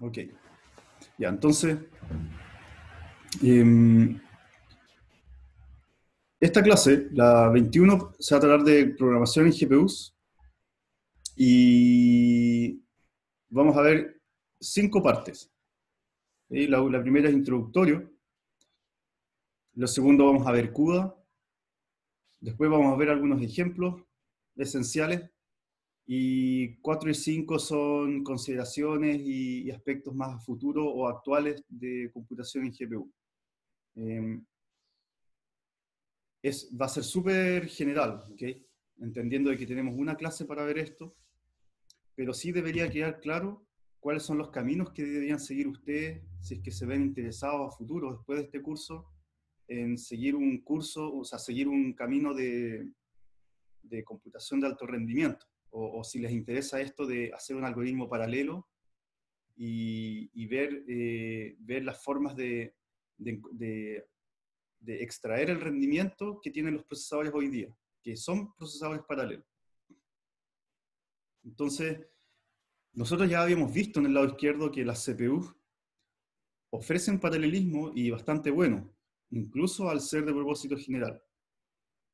Ok. Ya, entonces, em, esta clase, la 21, se va a tratar de programación en GPUs y vamos a ver cinco partes. La, la, primera es introductorio, la segunda vamos a ver CUDA, después vamos a ver algunos ejemplos esenciales y 4 y 5 son consideraciones y, aspectos más a o actuales de computación en GPU. Em, es, va a ser súper general, ¿okay? entendiendo de que tenemos una clase para ver esto, pero sí debería quedar claro cuáles son los caminos que deberían seguir ustedes si es que se ven interesados a futuro después de este curso en seguir un curso, o sea, seguir un camino de, de computación de alto rendimiento o, si les interesa esto de hacer un algoritmo paralelo y, ver, eh, ver las formas de, de, extraer el rendimiento que tienen los procesadores hoy día, que son procesadores paralelos. Entonces, nosotros ya habíamos visto en el lado izquierdo que las CPUs ofrecen paralelismo y bastante bueno, incluso al ser de propósito general.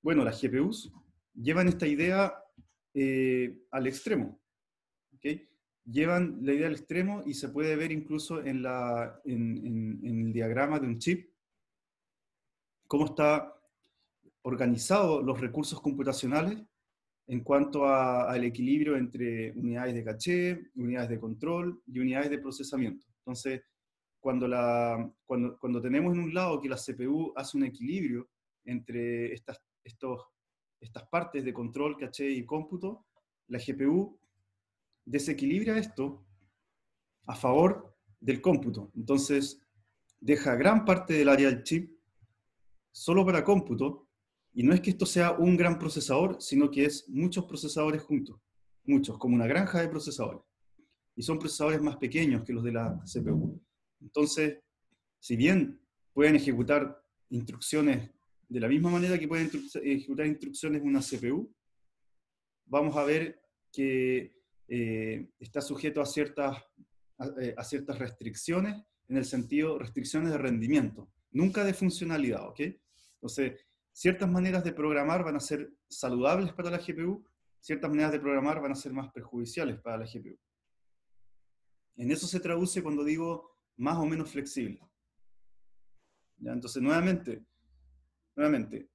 Bueno, las GPUs llevan esta idea eh, al extremo. ¿okay? Llevan la idea al extremo y se puede ver incluso en, la, en, el diagrama de un chip cómo está organizados los recursos computacionales en cuanto al equilibrio entre unidades de caché, unidades de control y unidades de procesamiento. Entonces, cuando, la, cuando, tenemos en un lado que la CPU hace un equilibrio entre estas, estos estas partes de control, caché y cómputo, la GPU desequilibra esto a favor del cómputo. Entonces, deja gran parte del área del chip solo para cómputo, y no es que esto sea un gran procesador, sino que es muchos procesadores juntos, muchos, como una granja de procesadores. Y son procesadores más pequeños que los de la CPU. Entonces, si bien pueden ejecutar instrucciones de la misma manera que pueden ejecutar instrucciones una CPU, vamos a ver que eh, está sujeto a ciertas, eh, a, ciertas restricciones, en el sentido restricciones de rendimiento, nunca de funcionalidad, ¿ok? Entonces, ciertas maneras de programar van a ser saludables para la GPU, ciertas maneras de programar van a ser más perjudiciales para la GPU. En eso se traduce cuando digo más o menos flexible. Entonces, nuevamente, nuevamente,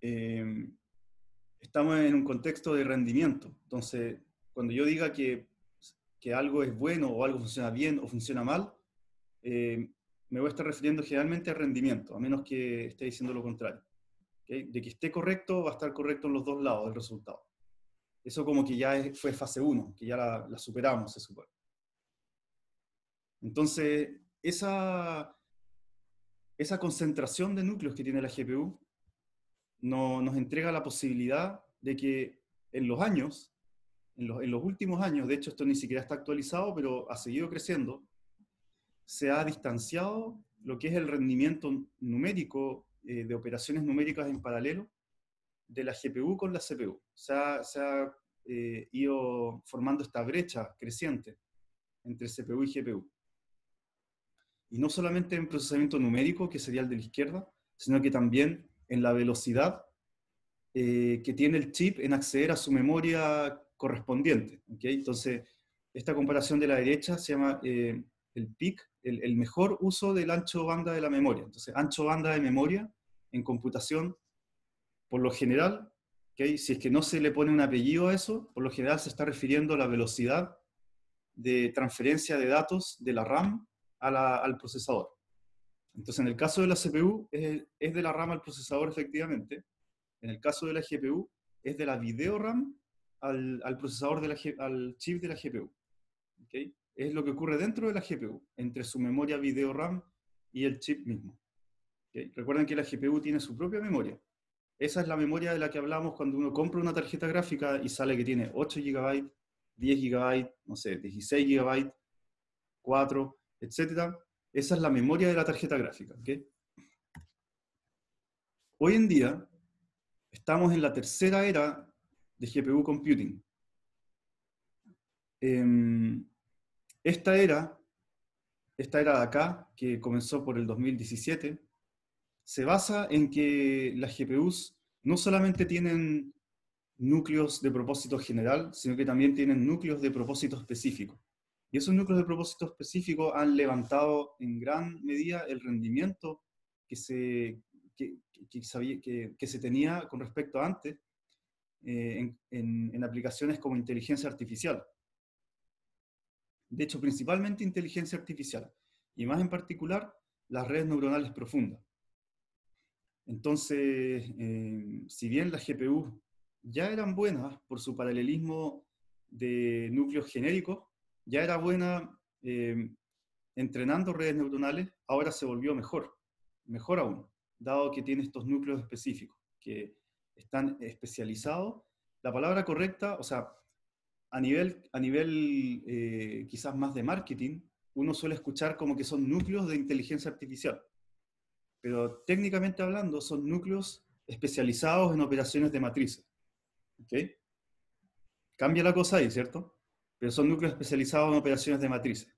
em, estamos en un contexto de rendimiento. Entonces, cuando yo diga que, que algo es bueno o algo funciona bien o funciona mal, em, me voy a estar refiriendo generalmente a rendimiento, a menos que esté diciendo lo contrario. De que esté correcto, va a estar correcto en los dos lados del resultado. Eso como que ya fue fase 1, que ya la, la superamos, se supone. Entonces, esa, esa concentración de núcleos que tiene la GPU no, nos entrega la posibilidad de que en los años, en los, últimos años, de hecho esto ni siquiera está actualizado, pero ha seguido creciendo, se ha distanciado lo que es el rendimiento numérico eh, de operaciones numéricas en paralelo de la GPU con la CPU. Se ha, eh, ido formando esta brecha creciente entre CPU y GPU y no solamente en procesamiento numérico, que sería el de la izquierda, sino que también en la velocidad eh, que tiene el chip en acceder a su memoria correspondiente. Entonces, esta comparación de la derecha se llama eh, el PIC, el, mejor uso del ancho banda de la memoria. Entonces, ancho banda de memoria en computación, por lo general, si es que no se le pone un apellido a eso, por lo general se está refiriendo a la velocidad de transferencia de datos de la RAM al procesador. Entonces, en el caso de la CPU, es, de la RAM al procesador, efectivamente. En el caso de la GPU, es de la video RAM al, al procesador, de la, al chip de la GPU. ¿Okay? Es lo que ocurre dentro de la GPU, entre su memoria video RAM y el chip mismo. Recuerden que la GPU tiene su propia memoria. Esa es la memoria de la que hablamos cuando uno compra una tarjeta gráfica y sale que tiene 8 GB, 10 GB, no sé, 16 GB, 4 etcétera. Esa es la memoria de la tarjeta gráfica. Hoy en día estamos en la tercera era de GPU computing. Em, esta era, esta era de acá, que comenzó por el 2017, se basa en que las GPUs no solamente tienen núcleos de propósito general, sino que también tienen núcleos de propósito específico. Y esos núcleos de propósito específico han levantado en gran medida el rendimiento que se, que, que, se tenía con respecto a antes eh, en, aplicaciones como inteligencia artificial. De hecho, principalmente inteligencia artificial y más en particular las redes neuronales profundas. Entonces, eh, si bien las GPU ya eran buenas por su paralelismo de núcleos genéricos, ya era buena em, entrenando redes neuronales, ahora se volvió mejor, mejor aún, dado que tiene estos núcleos específicos que están especializados. La palabra correcta, o sea, a nivel, a nivel eh, quizás más de marketing, uno suele escuchar como que son núcleos de inteligencia artificial, pero técnicamente hablando son núcleos especializados en operaciones de matrices. Cambia la cosa ahí, ¿cierto? pero son núcleos especializados en operaciones de matrices,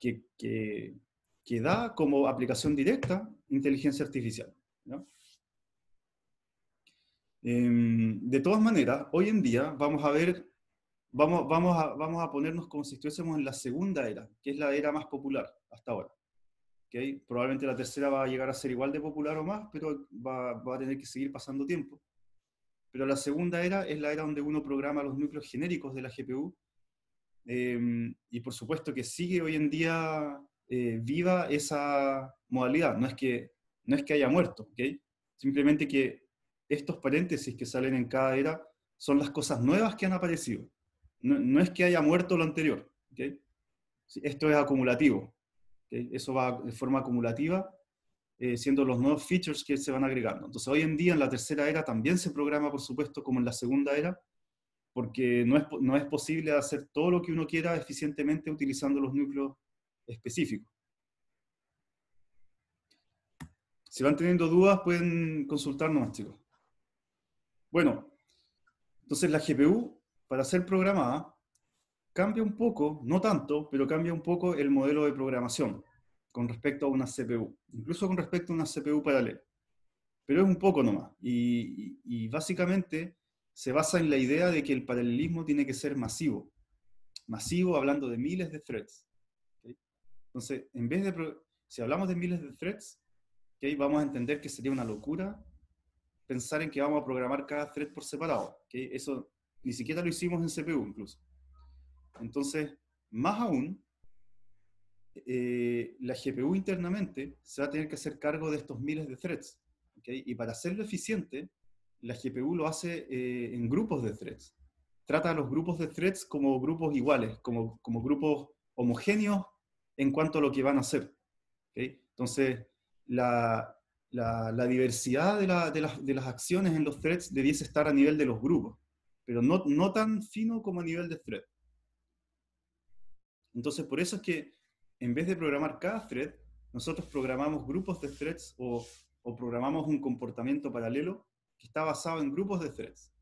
que, que, que da como aplicación directa inteligencia artificial. Em, de todas maneras, hoy en día vamos a ver, vamos, vamos, a, vamos a ponernos como si estuviésemos en la segunda era, que es la era más popular hasta ahora. ¿Okay? Probablemente la tercera va a llegar a ser igual de popular o más, pero va, va a tener que seguir pasando tiempo. Pero la segunda era es la era donde uno programa los núcleos genéricos de la GPU Em, y por supuesto que sigue hoy en día eh, viva esa modalidad, no es, que, no es que haya muerto, Simplemente que estos paréntesis que salen en cada era son las cosas nuevas que han aparecido, no, no es que haya muerto lo anterior, Esto es acumulativo, eso va de forma acumulativa eh, siendo los nuevos features que se van agregando. Entonces, hoy en día en la tercera era también se programa, por supuesto, como en la segunda era, porque no es, no es posible hacer todo lo que uno quiera eficientemente utilizando los núcleos específicos. Si van teniendo dudas, pueden consultarnos, chicos. Bueno, entonces la GPU, para ser programada, cambia un poco, no tanto, pero cambia un poco el modelo de programación con respecto a una CPU, incluso con respecto a una CPU paralela. Pero es un poco nomás. Y, y básicamente se basa en la idea de que el paralelismo tiene que ser masivo. Masivo hablando de miles de threads. Entonces, en vez de, si hablamos de miles de threads, vamos a entender que sería una locura pensar en que vamos a programar cada thread por separado. Que Eso ni siquiera lo hicimos en CPU incluso. Entonces, más aún, eh, la GPU internamente se va a tener que hacer cargo de estos miles de threads. Y para hacerlo eficiente, la GPU lo hace eh, en grupos de threads. Trata a los grupos de threads como grupos iguales, como, como grupos homogéneos en cuanto a lo que van a hacer. Entonces, la, diversidad de, las, acciones en los threads debiese estar a nivel de los grupos, pero no, no tan fino como a nivel de thread. Entonces, por eso es que en vez de programar cada thread, nosotros programamos grupos de threads o programamos un comportamiento paralelo que está basado en grupos de threads.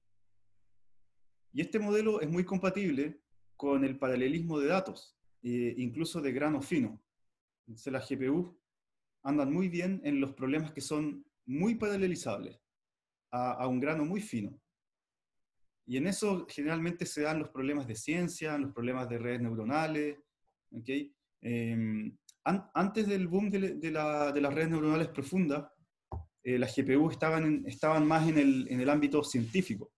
Y este modelo es muy compatible con el paralelismo de datos, eh, incluso de grano fino. Entonces las GPU andan muy bien en los problemas que son muy paralelizables a, un grano muy fino. Y en eso generalmente se dan los problemas de ciencia, los problemas de redes neuronales. Em, antes del boom de las redes neuronales profundas, eh, las GPU estaban, estaban más en el, en el ámbito científico.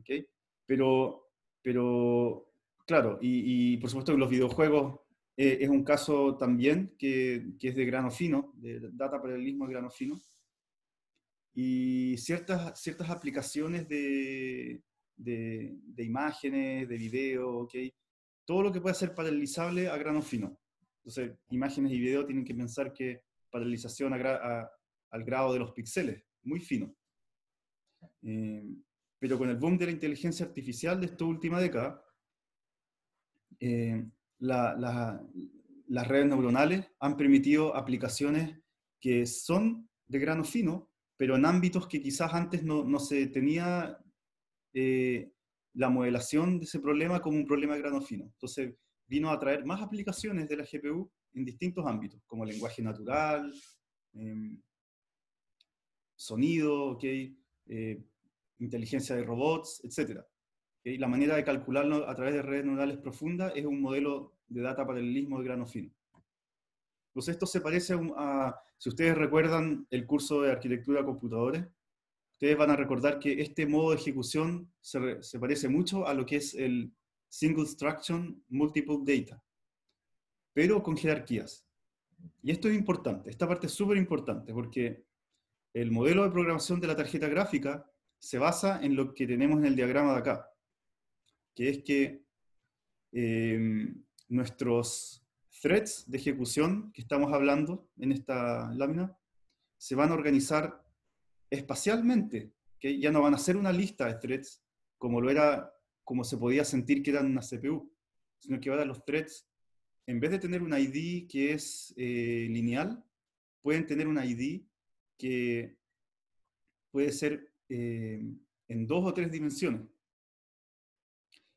¿okay? Pero, pero, claro, y, por supuesto que los videojuegos eh, es un caso también que, que, es de grano fino, de data paralelismo de grano fino. Y ciertas, ciertas aplicaciones de, de, imágenes, de video, ¿okay? todo lo que puede ser paralelizable a grano fino. Entonces, imágenes y video tienen que pensar que paralización a, a al grado de los píxeles, muy fino. Eh, pero con el boom de la inteligencia artificial de esta última década, eh, las redes neuronales han permitido aplicaciones que son de grano fino, pero en ámbitos que quizás antes no, se tenía eh, la modelación de ese problema como un problema de grano fino. Entonces vino a traer más aplicaciones de la GPU en distintos ámbitos, como lenguaje natural, em, sonido, eh, inteligencia de robots, etc. Y La manera de calcularlo a través de redes neuronales profundas es un modelo de data paralelismo de grano fino. Pues esto se parece a, si ustedes recuerdan el curso de arquitectura de computadores, ustedes van a recordar que este modo de ejecución se, se parece mucho a lo que es el Single instruction Multiple Data, pero con jerarquías. Y esto es importante, esta parte es súper importante, porque el modelo de programación de la tarjeta gráfica se basa en lo que tenemos en el diagrama de acá, que es que em, nuestros threads de ejecución que estamos hablando en esta lámina se van a organizar espacialmente, que ya no van a ser una lista de threads como lo era, como se podía sentir que eran una CPU, sino que van a los threads, en vez de tener un ID que es eh, lineal, pueden tener un ID que puede ser eh, en dos o tres dimensiones.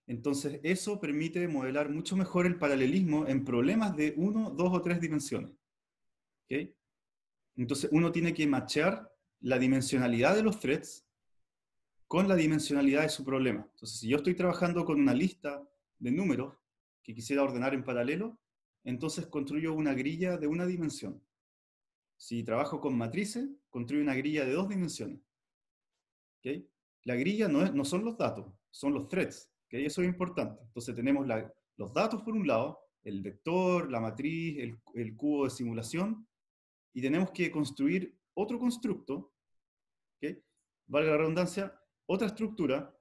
Entonces, eso permite modelar mucho mejor el paralelismo en problemas de uno, dos o tres dimensiones. Entonces, uno tiene que machear la dimensionalidad de los threads con la dimensionalidad de su problema. Entonces, si yo estoy trabajando con una lista de números que quisiera ordenar en paralelo, entonces construyo una grilla de una dimensión. Si trabajo con matrices, construyo una grilla de dos dimensiones. ¿Okay? La grilla no, son los datos, son los threads. ¿Okay? Eso es importante. Entonces tenemos los datos por un lado, el vector, la matriz, el, cubo de simulación, y tenemos que construir otro constructo, ¿okay? valga la redundancia, otra estructura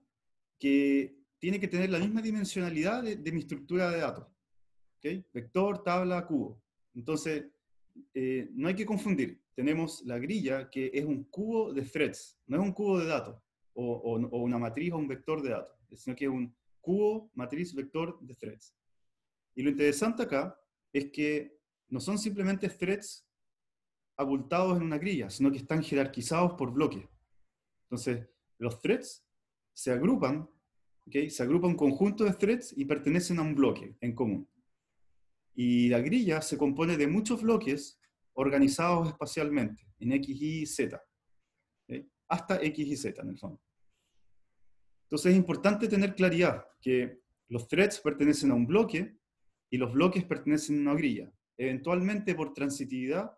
que tiene que tener la misma dimensionalidad de, mi estructura de datos. ¿okay? Vector, tabla, cubo. Entonces, eh, no hay que confundir. Tenemos la grilla que es un cubo de threads, no es un cubo de datos o, una matriz o un vector de datos, sino que es un cubo, matriz, vector de threads. Y lo interesante acá es que no son simplemente threads abultados en una grilla, sino que están jerarquizados por bloques. Entonces, los threads se agrupan, ¿okay? se agrupa un conjunto de threads y pertenecen a un bloque en común. Y la grilla se compone de muchos bloques organizados espacialmente, en X, Y, Z. ¿eh? Hasta X y Z, en el fondo. Entonces es importante tener claridad que los threads pertenecen a un bloque y los bloques pertenecen a una grilla. Eventualmente, por transitividad,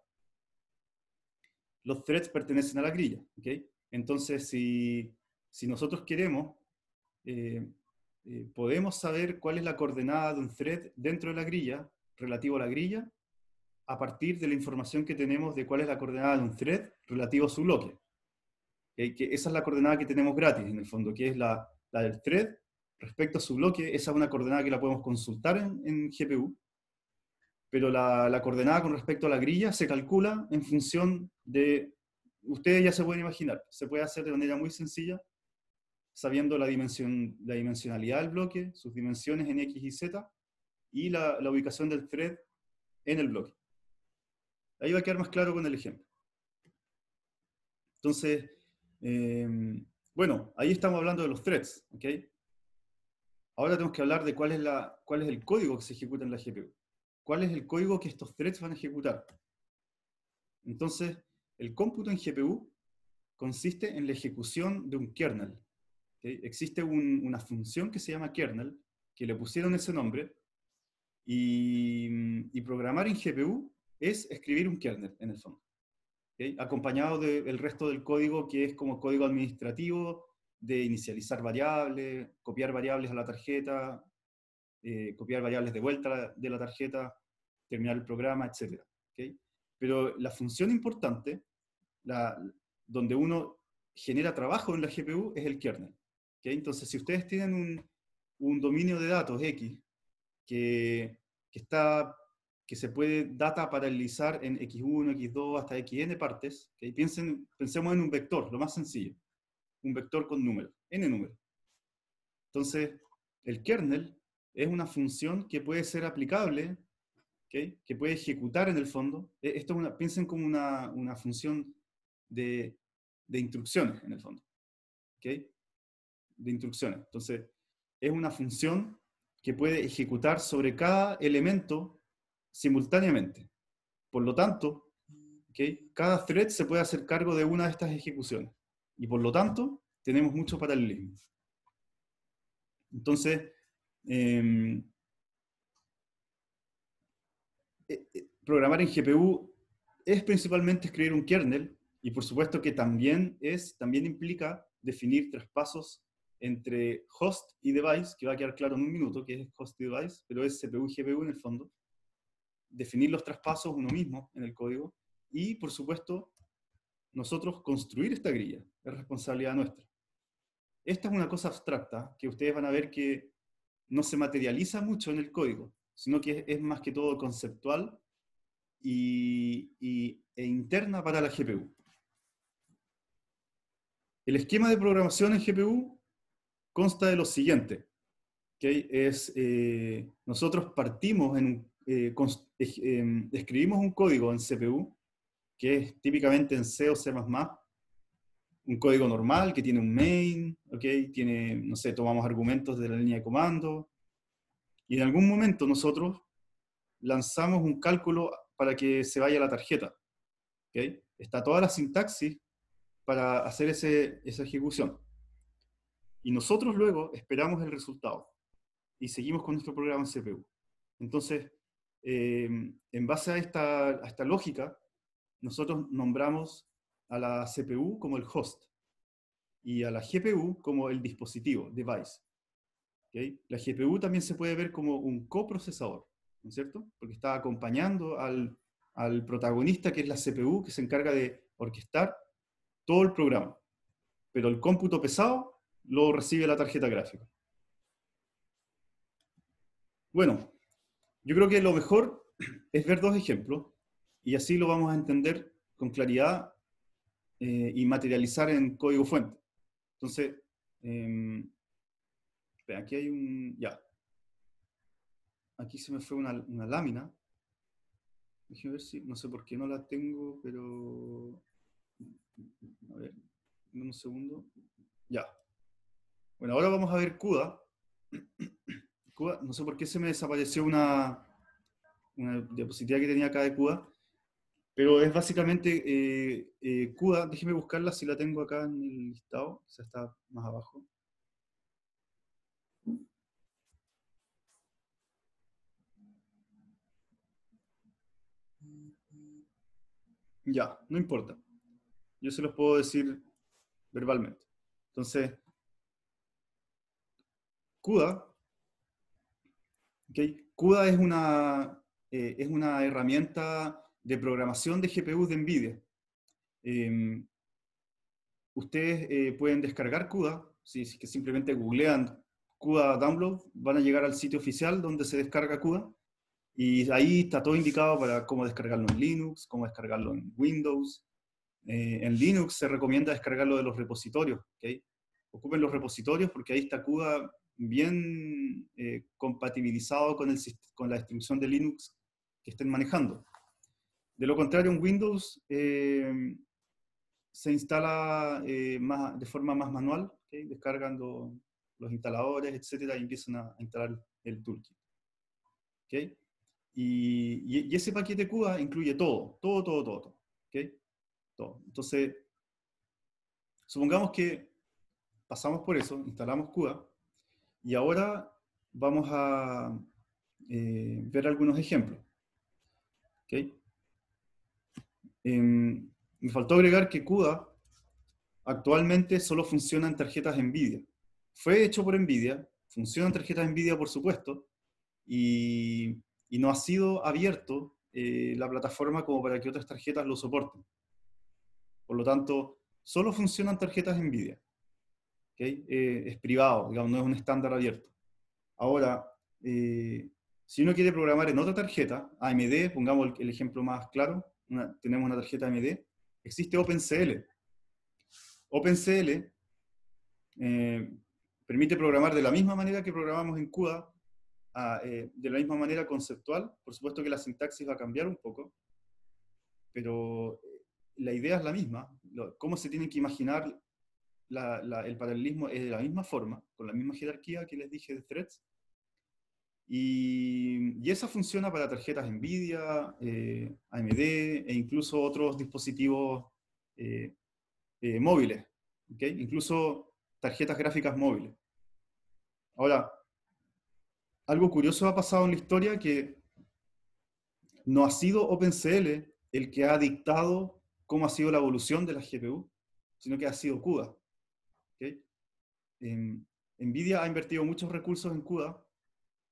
los threads pertenecen a la grilla. Entonces, si, nosotros queremos, eh, eh, podemos saber cuál es la coordenada de un thread dentro de la grilla relativo a la grilla a partir de la información que tenemos de cuál es la coordenada de un thread relativo a su bloque. Que esa es la coordenada que tenemos gratis, en el fondo, que es la, del thread respecto a su bloque. Esa es una coordenada que la podemos consultar en, GPU, pero la, la, coordenada con respecto a la grilla se calcula en función de... Ustedes ya se pueden imaginar, se puede hacer de manera muy sencilla, sabiendo la, dimensión, la dimensionalidad del bloque, sus dimensiones en X y Z, y la, ubicación del thread en el bloque. Ahí va a quedar más claro con el ejemplo. Entonces, eh, bueno, ahí estamos hablando de los threads, ¿ok? Ahora tenemos que hablar de cuál es, la, cuál es el código que se ejecuta en la GPU. ¿Cuál es el código que estos threads van a ejecutar? Entonces, el cómputo en GPU consiste en la ejecución de un kernel. Existe una función que se llama kernel, que le pusieron ese nombre, Mm, y, programar en GPU es escribir un kernel, en el fondo. Acompañado del resto del código que es como código administrativo de inicializar variables, copiar variables a la tarjeta, eh, copiar variables de vuelta de la tarjeta, terminar el programa, etc. Pero la función importante, la, donde uno genera trabajo en la GPU, es el kernel. Entonces, si ustedes tienen un dominio de datos X que, está, que se puede data paralelizar en x1, x2, hasta xn partes. Piensen, pensemos en un vector, lo más sencillo. Un vector con números, n números. Entonces, el kernel es una función que puede ser aplicable, que puede ejecutar en el fondo. E, esto una, piensen como una, una función de, de, instrucciones, en el fondo. ¿okay? De instrucciones. Entonces, es una función que puede ejecutar sobre cada elemento simultáneamente. Por lo tanto, cada thread se puede hacer cargo de una de estas ejecuciones. Y por lo tanto, tenemos mucho paralelismo. Entonces, em, eh, eh, programar en GPU es principalmente escribir un kernel, y por supuesto que también, es, también implica definir traspasos entre host y device, que va a quedar claro en un minuto que es host y device, pero es CPU y GPU en el fondo, definir los traspasos uno mismo en el código y, por supuesto, nosotros construir esta grilla, es responsabilidad nuestra. Esta es una cosa abstracta que ustedes van a ver que no se materializa mucho en el código, sino que es, más que todo conceptual y, e interna para la GPU. El esquema de programación en GPU consta de lo siguiente. ¿okay? Es, eh, nosotros partimos en, eh, eh, em, escribimos un código en CPU, que es típicamente en C o C++, un código normal que tiene un main, ¿okay? tiene, no sé, tomamos argumentos de la línea de comando, y en algún momento nosotros lanzamos un cálculo para que se vaya la tarjeta. Está toda la sintaxis para hacer esa ejecución. Y nosotros luego esperamos el resultado y seguimos con nuestro programa en CPU. Entonces, eh, en base a esta, esta, lógica, nosotros nombramos a la CPU como el host y a la GPU como el dispositivo, device. La GPU también se puede ver como un coprocesador, ¿no es cierto? Porque está acompañando al protagonista que es la CPU que se encarga de orquestar todo el programa. Pero el cómputo pesado lo recibe la tarjeta gráfica. Bueno, yo creo que lo mejor es ver dos ejemplos y así lo vamos a entender con claridad eh, y materializar en código fuente. Entonces, em, aquí hay un... ya. Aquí se me fue una, lámina. Déjenme ver si... no sé por qué no la tengo, pero... A ver, un segundo. Ya. Bueno, ahora vamos a ver CUDA. CUDA no sé por qué se me desapareció una, una diapositiva que tenía acá de CUDA, pero es básicamente eh, eh, CUDA, déjeme buscarla si la tengo acá en el listado, sea, está más abajo. Ya, no importa. Yo se los puedo decir verbalmente. Entonces, CUDA. ¿okay? CUDA es una, eh, es una herramienta de programación de GPUs de NVIDIA. Em, ustedes eh, pueden descargar CUDA, si simplemente googlean CUDA Download, van a llegar al sitio oficial donde se descarga CUDA, y ahí está todo indicado para cómo descargarlo en Linux, cómo descargarlo en Windows. Eh, en Linux se recomienda descargarlo de los repositorios, Ocupen los repositorios porque ahí está CUDA bien eh, compatibilizado con, el, con la distribución de Linux que estén manejando. De lo contrario, en Windows eh, se instala eh, más, de forma más manual, descargando los instaladores, etcétera, y empiezan a, instalar el toolkit. Y, y, ese paquete CUDA incluye todo, todo, todo, todo. todo, todo. Entonces, supongamos que pasamos por eso, instalamos CUDA, y ahora vamos a eh, ver algunos ejemplos. Em, me faltó agregar que CUDA actualmente solo funciona en tarjetas NVIDIA. Fue hecho por NVIDIA, funciona en tarjetas NVIDIA por supuesto, y, no ha sido abierto eh, la plataforma como para que otras tarjetas lo soporten. Por lo tanto, solo funcionan tarjetas NVIDIA. Eh, es privado, no es un estándar abierto. Ahora, eh, si uno quiere programar en otra tarjeta, AMD, pongamos el, ejemplo más claro, tenemos una tarjeta AMD, existe OpenCL. OpenCL eh, permite programar de la misma manera que programamos en CUDA, de la misma manera conceptual. Por supuesto que la sintaxis va a cambiar un poco, pero la idea es la misma. cómo se tienen que imaginar el paralelismo es de la misma forma, con la misma jerarquía que les dije de threads. Y, y esa funciona para tarjetas NVIDIA, eh, AMD e incluso otros dispositivos eh, eh, móviles, incluso tarjetas gráficas móviles. Ahora, algo curioso ha pasado en la historia que no ha sido OpenCL el que ha dictado cómo ha sido la evolución de la GPU, sino que ha sido CUDA. Em, Nvidia ha invertido muchos recursos en CUDA.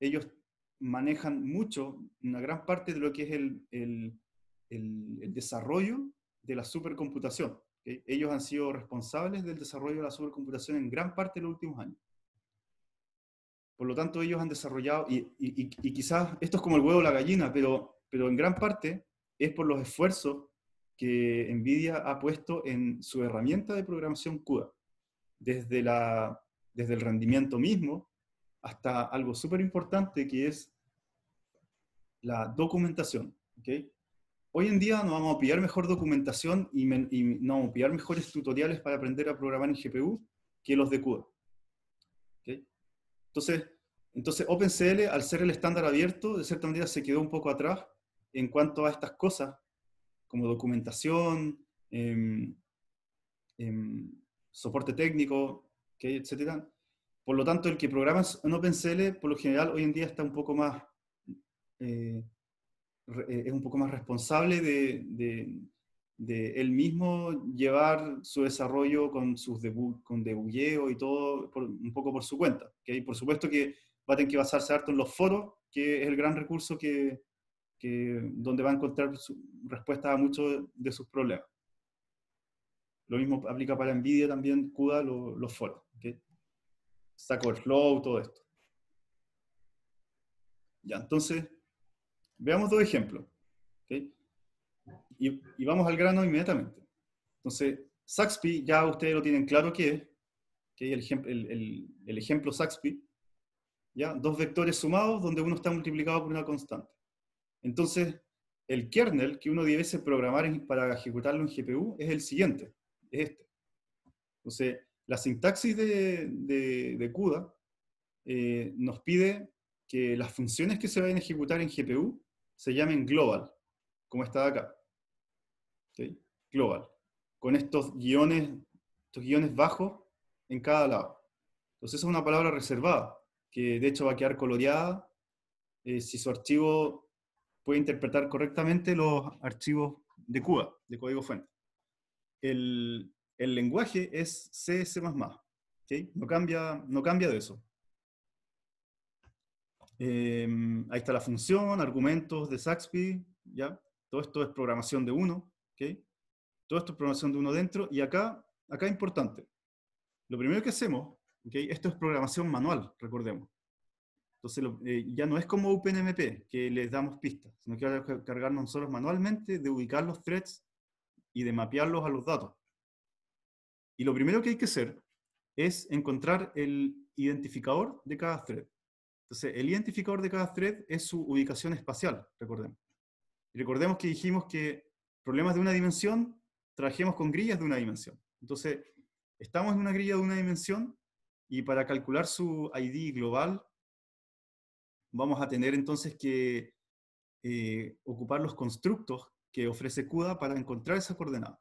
Ellos manejan mucho, una gran parte de lo que es el, desarrollo de la supercomputación. Ellos han sido responsables del desarrollo de la supercomputación en gran parte de los últimos años. Por lo tanto, ellos han desarrollado, y, quizás esto es como el huevo o la gallina, pero, pero en gran parte es por los esfuerzos que NVIDIA ha puesto en su herramienta de programación CUDA desde, la, desde el rendimiento mismo hasta algo súper importante que es la documentación. ¿okay? Hoy en día nos vamos a pillar mejor documentación y, no nos vamos a pillar mejores tutoriales para aprender a programar en GPU que los de CUDA. ¿okay? Entonces, entonces, OpenCL, al ser el estándar abierto, de cierta manera se quedó un poco atrás en cuanto a estas cosas, como documentación, en em, em, soporte técnico, que etcétera. Por lo tanto, el que programa en OpenCL, por lo general, hoy en día está un poco más, eh, eh, es un poco más responsable de, él mismo llevar su desarrollo con sus con debugueo y todo un poco por su cuenta. ¿okay? Por supuesto que va a tener que basarse harto en los foros, que es el gran recurso que, donde va a encontrar respuesta a muchos de sus problemas. Lo mismo aplica para NVIDIA también, CUDA, los foros. ¿okay? el Flow todo esto. Ya, entonces, veamos dos ejemplos. Y, vamos al grano inmediatamente. Entonces, SaxPy, ya ustedes lo tienen claro que es, el, el, el, ejemplo SaxPy, ¿ya? dos vectores sumados donde uno está multiplicado por una constante. Entonces, el kernel que uno debe programar para ejecutarlo en GPU es el siguiente es Entonces, la sintaxis de, CUDA eh, nos pide que las funciones que se vayan a ejecutar en GPU se llamen global, como está acá. Global. Con estos guiones, estos guiones bajos en cada lado. Entonces es una palabra reservada, que de hecho va a quedar coloreada eh, si su archivo puede interpretar correctamente los archivos de CUDA, de código fuente el, lenguaje es C, C++. ¿okay? No, cambia, no cambia de eso. Em, ahí está la función, argumentos de Saxby, ¿ya? Todo esto es programación de uno, ¿okay? Todo esto es programación de uno dentro. Y acá, acá importante. Lo primero que hacemos, ¿okay? esto es programación manual, recordemos. Entonces eh, ya no es como OpenMP, que les damos pistas, sino que hay que cargarnos nosotros manualmente de ubicar los threads y de mapearlos a los datos. Y lo primero que hay que hacer es encontrar el identificador de cada thread. Entonces, el identificador de cada thread es su ubicación espacial, recordemos. Y recordemos que dijimos que problemas de una dimensión trabajemos con grillas de una dimensión. Entonces, estamos en una grilla de una dimensión y para calcular su ID global vamos a tener entonces que eh, ocupar los constructos que ofrece CUDA para encontrar esa coordenada.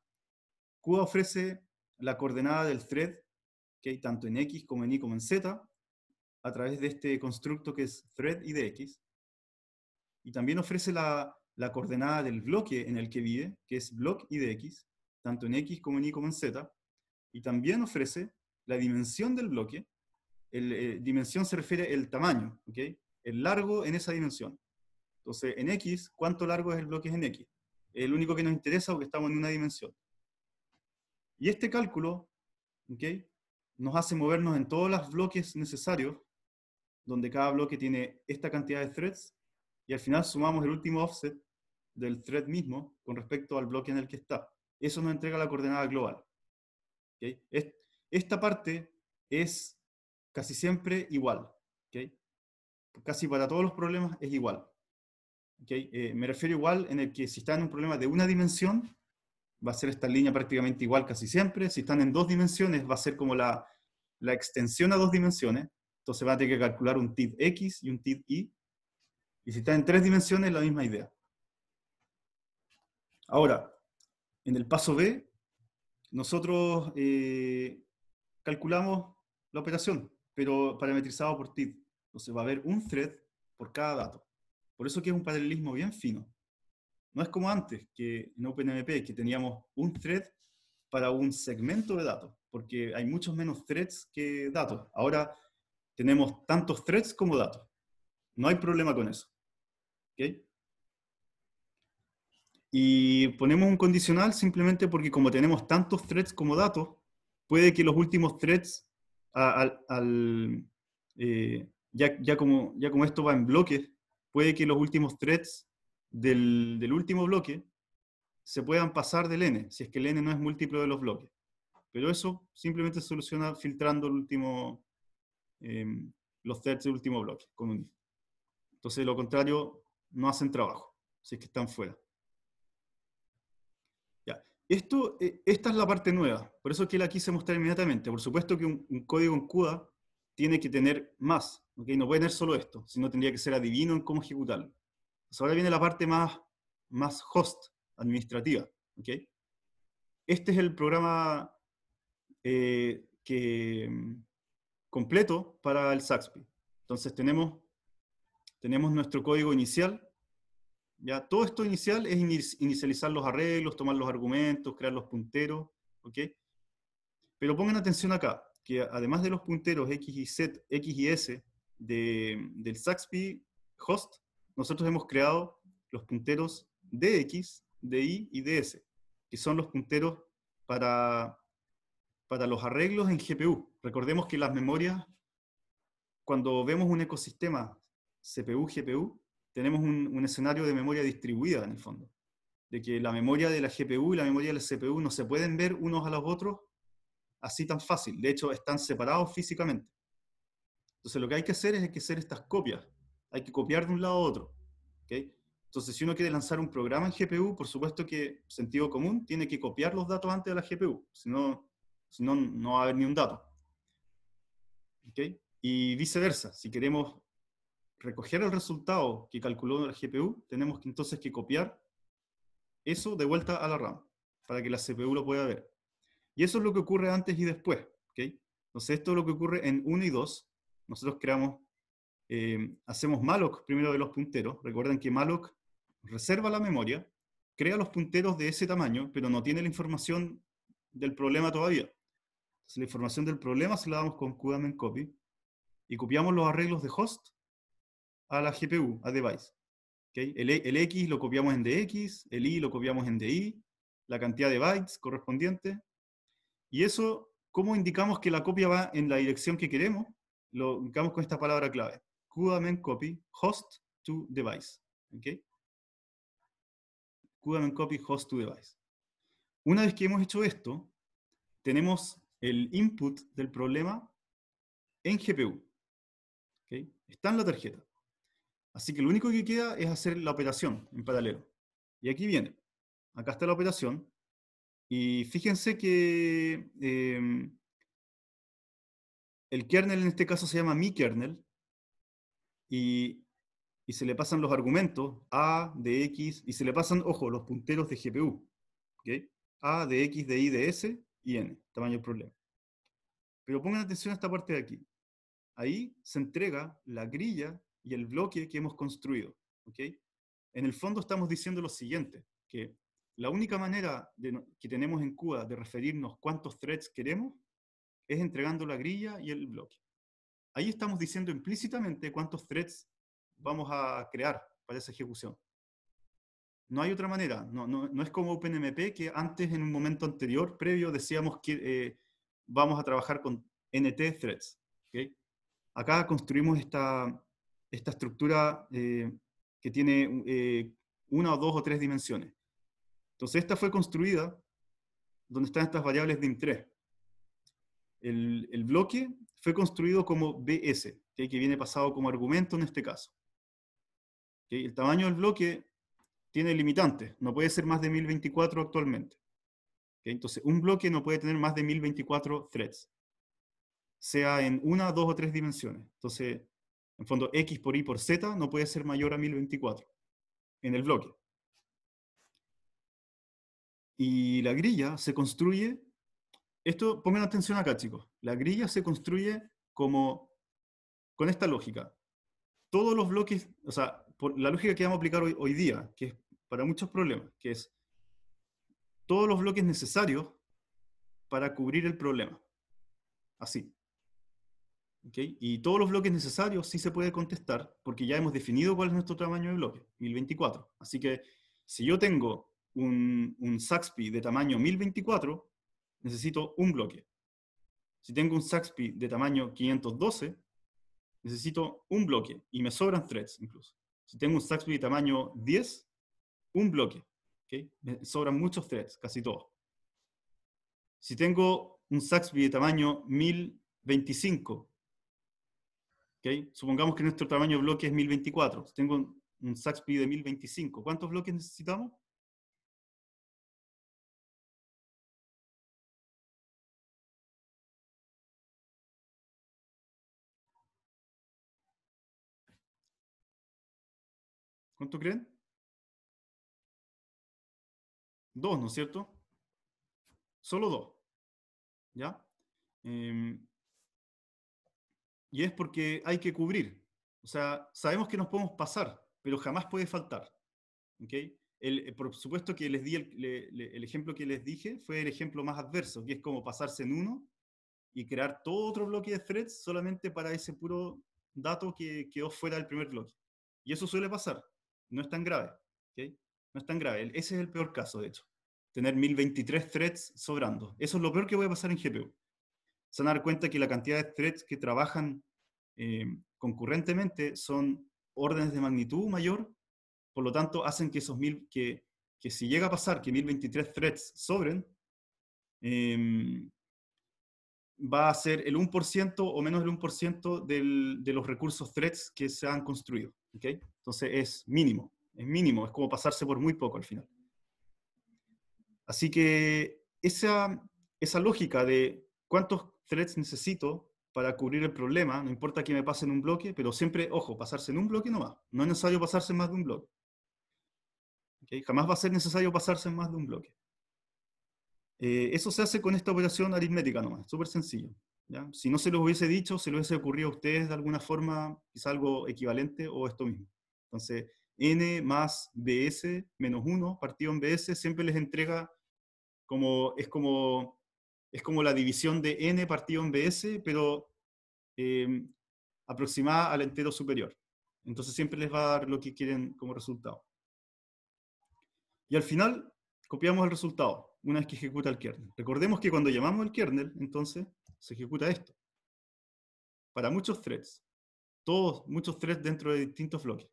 CUDA ofrece la coordenada del thread, que hay tanto en X como en Y como en Z, a través de este constructo que es thread y de X. Y también ofrece la, coordenada del bloque en el que vive, que es block y de X, tanto en X como en Y como en Z. Y también ofrece la dimensión del bloque. El, eh, dimensión se refiere al tamaño, El largo en esa dimensión. Entonces, en X, ¿cuánto largo es el bloque en X? el único que nos interesa porque estamos en una dimensión. Y este cálculo ¿okay? nos hace movernos en todos los bloques necesarios, donde cada bloque tiene esta cantidad de threads, y al final sumamos el último offset del thread mismo con respecto al bloque en el que está. Eso nos entrega la coordenada global. Esta parte es casi siempre igual. ¿okay? Casi para todos los problemas es igual. Eh, me refiero igual en el que si están en un problema de una dimensión, va a ser esta línea prácticamente igual casi siempre. Si están en dos dimensiones, va a ser como la, la extensión a dos dimensiones. Entonces va a tener que calcular un TID X y un TID Y. Y si están en tres dimensiones, la misma idea. Ahora, en el paso B, nosotros eh, calculamos la operación, pero parametrizado por TID. Entonces va a haber un thread por cada dato. Por eso que es un paralelismo bien fino. No es como antes, que en OpenMP, que teníamos un thread para un segmento de datos, porque hay muchos menos threads que datos. Ahora tenemos tantos threads como datos. No hay problema con eso. Y ponemos un condicional simplemente porque como tenemos tantos threads como datos, puede que los últimos threads, al, eh, ya, ya, como, ya como esto va en bloques, puede que los últimos threads del, último bloque se puedan pasar del n, si es que el n no es múltiplo de los bloques. Pero eso simplemente se soluciona filtrando el último, em, los threads del último bloque con Entonces, lo contrario, no hacen trabajo, si es que están fuera. Ya. Esto, eh, esta es la parte nueva, por eso que la quise mostrar inmediatamente. Por supuesto que un, un código en CUDA tiene que tener más, ¿ok? No puede tener solo esto, sino tendría que ser adivino en cómo ejecutarlo. ahora viene la parte más, más host, administrativa, ¿ok? Este es el programa eh, que, mm, completo para el Saxby. Entonces tenemos, tenemos nuestro código inicial, ¿ya? Todo esto inicial es inicializar los arreglos, tomar los argumentos, crear los punteros, ¿ok? Pero pongan atención acá, que además de los punteros X y, Z, X y S de, del Saxby host, nosotros hemos creado los punteros DX, DI y DS, que son los punteros para, para los arreglos en GPU. Recordemos que las memorias, cuando vemos un ecosistema CPU-GPU, tenemos un, un, escenario de memoria distribuida en el fondo, de que la memoria de la GPU y la memoria de la CPU no se pueden ver unos a los otros así tan fácil. De hecho, están separados físicamente. Entonces, lo que hay que hacer es, que hacer estas copias. Hay que copiar de un lado a otro. Entonces, si uno quiere lanzar un programa en GPU, por supuesto que sentido común tiene que copiar los datos antes de la GPU. Si no, si no, va a haber ni un dato. Y viceversa, si queremos recoger el resultado que calculó la GPU, tenemos que entonces que copiar eso de vuelta a la RAM, para que la CPU lo pueda ver. Y eso es lo que ocurre antes y después. ¿okay? Entonces, esto es lo que ocurre en 1 y 2. Nosotros creamos, eh, hacemos malloc primero de los punteros. Recuerden que malloc reserva la memoria, crea los punteros de ese tamaño, pero no tiene la información del problema todavía. Entonces, la información del problema se la damos con en copy y copiamos los arreglos de host a la GPU, a device. El, el, X lo copiamos en DX, el Y lo copiamos en DI, la cantidad de bytes correspondiente, y eso, ¿cómo indicamos que la copia va en la dirección que queremos? Lo indicamos con esta palabra clave. cudamen copy host to device. Okay? copy host to device. Una vez que hemos hecho esto, tenemos el input del problema en GPU. ¿okay? Está en la tarjeta. Así que lo único que queda es hacer la operación en paralelo. Y aquí viene. Acá está la operación. Y fíjense que em, el kernel en este caso se llama mi kernel y, y, se le pasan los argumentos A, de X, y se le pasan, ojo, los punteros de GPU. ¿okay? A, de X, de Y, de S y N, tamaño del problema. Pero pongan atención a esta parte de aquí. Ahí se entrega la grilla y el bloque que hemos construido. ¿okay? En el fondo estamos diciendo lo siguiente, que la única manera que tenemos en CUDA de referirnos cuántos threads queremos es entregando la grilla y el bloque. Ahí estamos diciendo implícitamente cuántos threads vamos a crear para esa ejecución. No hay otra manera, no, es como OpenMP que antes en un momento anterior, previo, decíamos que eh, vamos a trabajar con NT threads. Acá construimos esta, estructura eh, que tiene eh, una o dos o tres dimensiones. Entonces, esta fue construida donde están estas variables de interés. El, bloque fue construido como BS, que viene pasado como argumento en este caso. El tamaño del bloque tiene limitantes, no puede ser más de 1024 actualmente. Entonces, un bloque no puede tener más de 1024 threads, sea en una, dos o tres dimensiones. Entonces, en fondo, x por y por z no puede ser mayor a 1024 en el bloque. Y la grilla se construye, esto pongan atención acá chicos, la grilla se construye como con esta lógica. Todos los bloques, o sea, la lógica que vamos a aplicar hoy, día, que es para muchos problemas, que es todos los bloques necesarios para cubrir el problema. Así. ¿Okay? Y todos los bloques necesarios sí se puede contestar porque ya hemos definido cuál es nuestro tamaño de bloque, 1024. Así que si yo tengo un, un de tamaño 1024, necesito un bloque. Si tengo un Saxby de tamaño 512, necesito un bloque y me sobran threads incluso. Si tengo un Saxby de tamaño 10, un bloque. ¿okay? Me sobran muchos threads, casi todos. Si tengo un Saxby de tamaño 1025, ¿okay? supongamos que nuestro tamaño de bloque es 1024, si tengo un Saxby de 1025, ¿cuántos bloques necesitamos? ¿Cuánto creen? Dos, ¿no es cierto? Solo dos. ¿Ya? Em, y es porque hay que cubrir. O sea, sabemos que nos podemos pasar, pero jamás puede faltar. ¿Ok? El, eh, por supuesto que les di el, el, ejemplo que les dije fue el ejemplo más adverso, que es como pasarse en uno y crear todo otro bloque de threads solamente para ese puro dato que quedó fuera del primer bloque. Y eso suele pasar no es tan grave. No es tan grave. Ese es el peor caso, de hecho. Tener 1023 threads sobrando. Eso es lo peor que puede pasar en GPU. Se van a dar cuenta que la cantidad de threads que trabajan eh, concurrentemente son órdenes de magnitud mayor, por lo tanto hacen que esos mil, que, que si llega a pasar que 1023 threads sobren, em, va a ser el 1% o menos del 1% del, de los recursos threads que se han construido. Entonces es mínimo, es mínimo, es como pasarse por muy poco al final. Así que esa, lógica de cuántos threads necesito para cubrir el problema, no importa que me pase en un bloque, pero siempre, ojo, pasarse en un bloque no va. No es necesario pasarse en más de un bloque. Jamás va a ser necesario pasarse en más de un bloque. Eh, eso se hace con esta operación aritmética nomás, súper sencillo. Si no se los hubiese dicho, se les hubiese ocurrido a ustedes de alguna forma, quizá algo equivalente o esto mismo. Entonces, n más bs menos 1, partido en bs, siempre les entrega como, es como, es como la división de n partido en bs, pero em, aproximada al entero superior. Entonces siempre les va a dar lo que quieren como resultado. Y al final, copiamos el resultado, una vez que ejecuta el kernel. Recordemos que cuando llamamos el kernel, entonces, se ejecuta esto. Para muchos threads. Todos, muchos threads dentro de distintos bloques.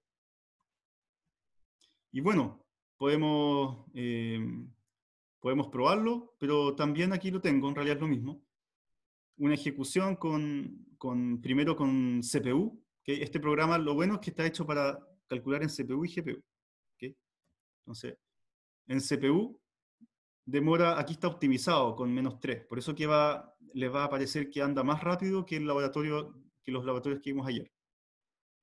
Y bueno, podemos, em, podemos probarlo, pero también aquí lo tengo, en realidad lo mismo. Una ejecución con, con primero con CPU. que Este programa, lo bueno es que está hecho para calcular en CPU y GPU. Entonces, en CPU demora, aquí está optimizado con menos 3, por eso que va, les va a parecer que anda más rápido que, el laboratorio, que los laboratorios que vimos ayer.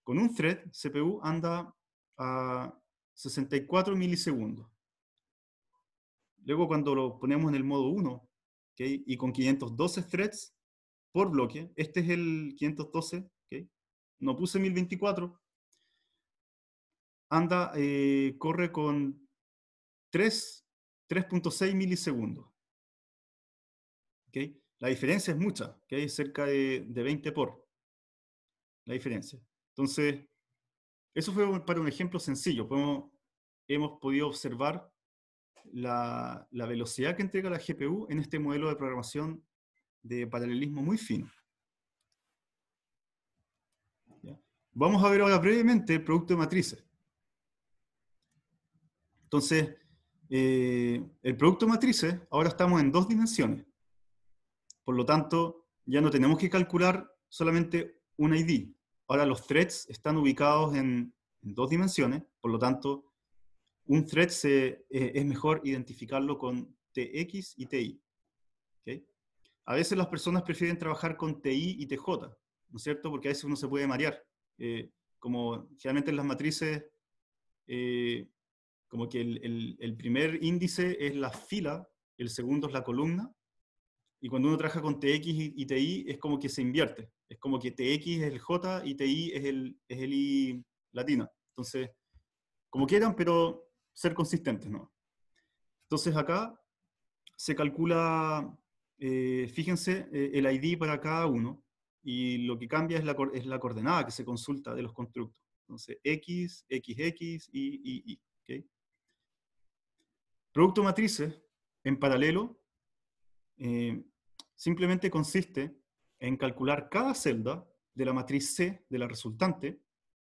Con un thread, CPU anda a 64 milisegundos. Luego cuando lo ponemos en el modo 1, y con 512 threads por bloque, este es el 512, ¿okay? no puse 1024, anda, eh, corre con 3 3.6 milisegundos. ¿Okay? La diferencia es mucha, que hay cerca de, de, 20 por la diferencia. Entonces, eso fue para un ejemplo sencillo. Podemos, hemos podido observar la, la, velocidad que entrega la GPU en este modelo de programación de paralelismo muy fino. Vamos a ver ahora brevemente el producto de matrices. Entonces, eh, el producto matrices eh, ahora estamos en dos dimensiones. Por lo tanto, ya no tenemos que calcular solamente un ID. Ahora los threads están ubicados en, dos dimensiones, por lo tanto, un thread se, eh, es mejor identificarlo con TX y TI. A veces las personas prefieren trabajar con TI y TJ, ¿no es cierto? Porque a veces uno se puede marear. como generalmente las matrices como que el, el, primer índice es la fila, el segundo es la columna, y cuando uno trabaja con TX y, TI es como que se invierte, es como que TX es el J y TI es el, es el I latina. Entonces, como quieran, pero ser consistentes, ¿no? Entonces acá se calcula, eh, fíjense, eh, el ID para cada uno, y lo que cambia es la, es la coordenada que se consulta de los constructos. Entonces, X, XX y, y, y. Producto matrices, en paralelo, eh, simplemente consiste en calcular cada celda de la matriz C, de la resultante,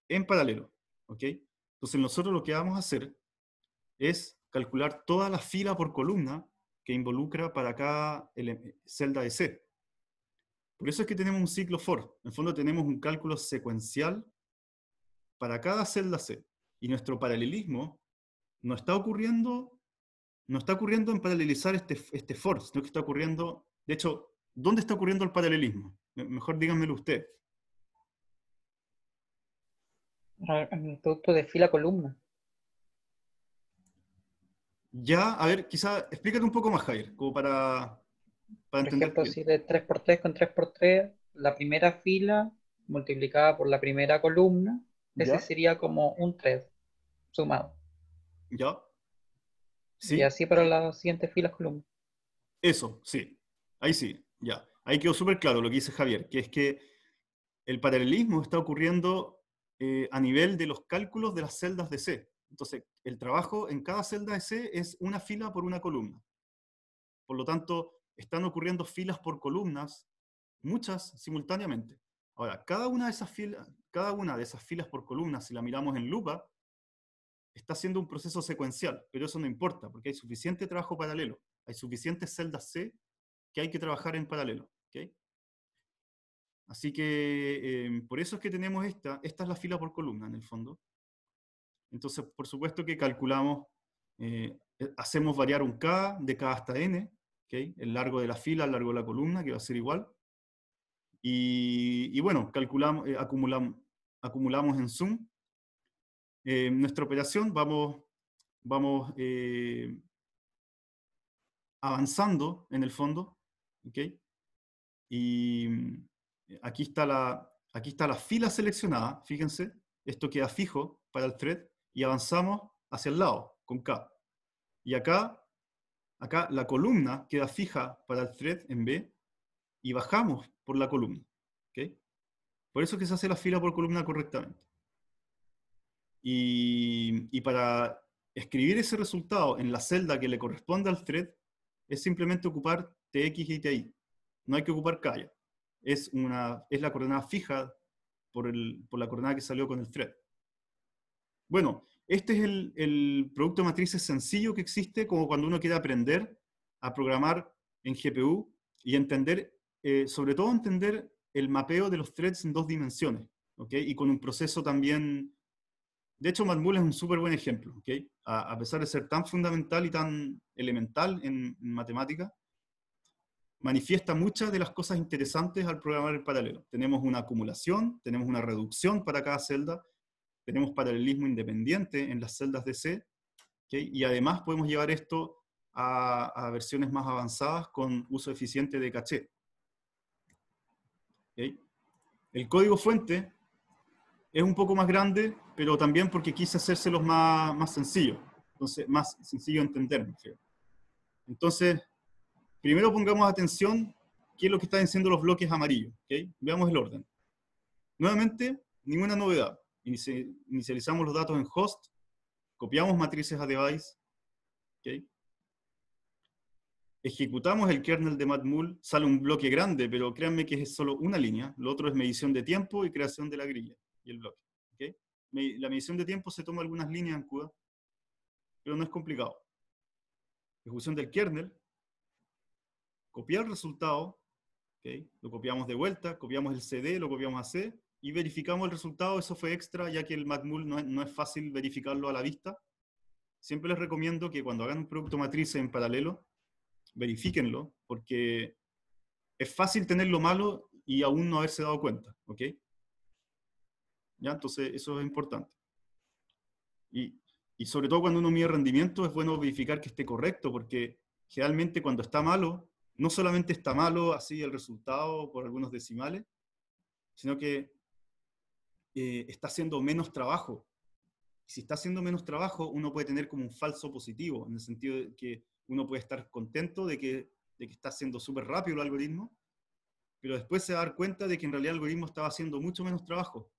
en paralelo. Entonces nosotros lo que vamos a hacer es calcular toda la fila por columna que involucra para cada celda de C. Por eso es que tenemos un ciclo for. En el fondo tenemos un cálculo secuencial para cada celda C. Y nuestro paralelismo no está ocurriendo no está ocurriendo en paralelizar este, este no sino que está ocurriendo, de hecho, ¿dónde está ocurriendo el paralelismo? Mejor díganmelo usted. En el producto de fila columna. Ya, a ver, quizá explícate un poco más, Javier, como para, para por Ejemplo, si de 3x3 con 3x3, la primera fila multiplicada por la primera columna, ese sería como un 3 sumado. Ya. Y así para las siguientes filas columnas. Eso, sí. Ahí sí, ya. Ahí quedó súper claro lo que dice Javier, que es que el paralelismo está ocurriendo eh, a nivel de los cálculos de las celdas de C. Entonces, el trabajo en cada celda de C es una fila por una columna. Por lo tanto, están ocurriendo filas por columnas, muchas simultáneamente. Ahora, cada una de esas filas, cada una de esas filas por columnas, si la miramos en lupa, está siendo un proceso secuencial, pero eso no importa, porque hay suficiente trabajo paralelo, hay suficientes celdas C que hay que trabajar en paralelo. Así que em, por eso es que tenemos esta, esta es la fila por columna en el fondo. Entonces, por supuesto que calculamos, eh, eh, hacemos variar un K de K hasta N, ¿okay? el largo de la fila, el largo de la columna, que va a ser igual. Y, bueno, calculamos, eh, acumulamos, acumulamos en zoom eh, nuestra operación vamos, vamos eh, avanzando en el fondo, Y eh, aquí está, la, aquí está la fila seleccionada, fíjense, esto queda fijo para el thread y avanzamos hacia el lado con K. Y acá, acá la columna queda fija para el thread en B y bajamos por la columna. Por eso es que se hace la fila por columna correctamente. Y, para escribir ese resultado en la celda que le corresponde al thread es simplemente ocupar TX y TI. No hay que ocupar calla. Es, una, es la coordenada fija por, la coordenada que salió con el thread. Bueno, este es el, producto de matrices sencillo que existe como cuando uno quiere aprender a programar en GPU y entender, eh, sobre todo entender el mapeo de los threads en dos dimensiones, Y con un proceso también de hecho, es un súper buen ejemplo, ¿okay? a, pesar de ser tan fundamental y tan elemental en, matemática, manifiesta muchas de las cosas interesantes al programar el paralelo. Tenemos una acumulación, tenemos una reducción para cada celda, tenemos paralelismo independiente en las celdas de C, y además podemos llevar esto a, versiones más avanzadas con uso eficiente de caché. El código fuente es un poco más grande, pero también porque quise hacérselos más, más sencillos, entonces más sencillo entender. Entonces, primero pongamos atención qué es lo que están diciendo los bloques amarillos. Veamos el orden. Nuevamente, ninguna novedad. Inicializamos los datos en host, copiamos matrices a device, ejecutamos el kernel de Matmul, sale un bloque grande, pero créanme que es solo una línea, lo otro es medición de tiempo y creación de la grilla y el bloque la medición de tiempo se toma algunas líneas en CUDA, pero no es complicado. Ejecución del kernel, copiar el resultado, lo copiamos de vuelta, copiamos el CD, lo copiamos a C, y verificamos el resultado, eso fue extra, ya que el MATMUL no es, fácil verificarlo a la vista. Siempre les recomiendo que cuando hagan un producto matriz en paralelo, verifiquenlo, porque es fácil tenerlo malo y aún no haberse dado cuenta, ¿ok? ¿ya? Entonces, eso es importante. Y, y sobre todo cuando uno mide rendimiento, es bueno verificar que esté correcto, porque generalmente cuando está malo, no solamente está malo así el resultado por algunos decimales, sino que eh, está haciendo menos trabajo. Y Si está haciendo menos trabajo, uno puede tener como un falso positivo, en el sentido de que uno puede estar contento de que, de que está haciendo súper rápido el algoritmo, pero después se va a dar cuenta de que en realidad el algoritmo estaba haciendo mucho menos trabajo.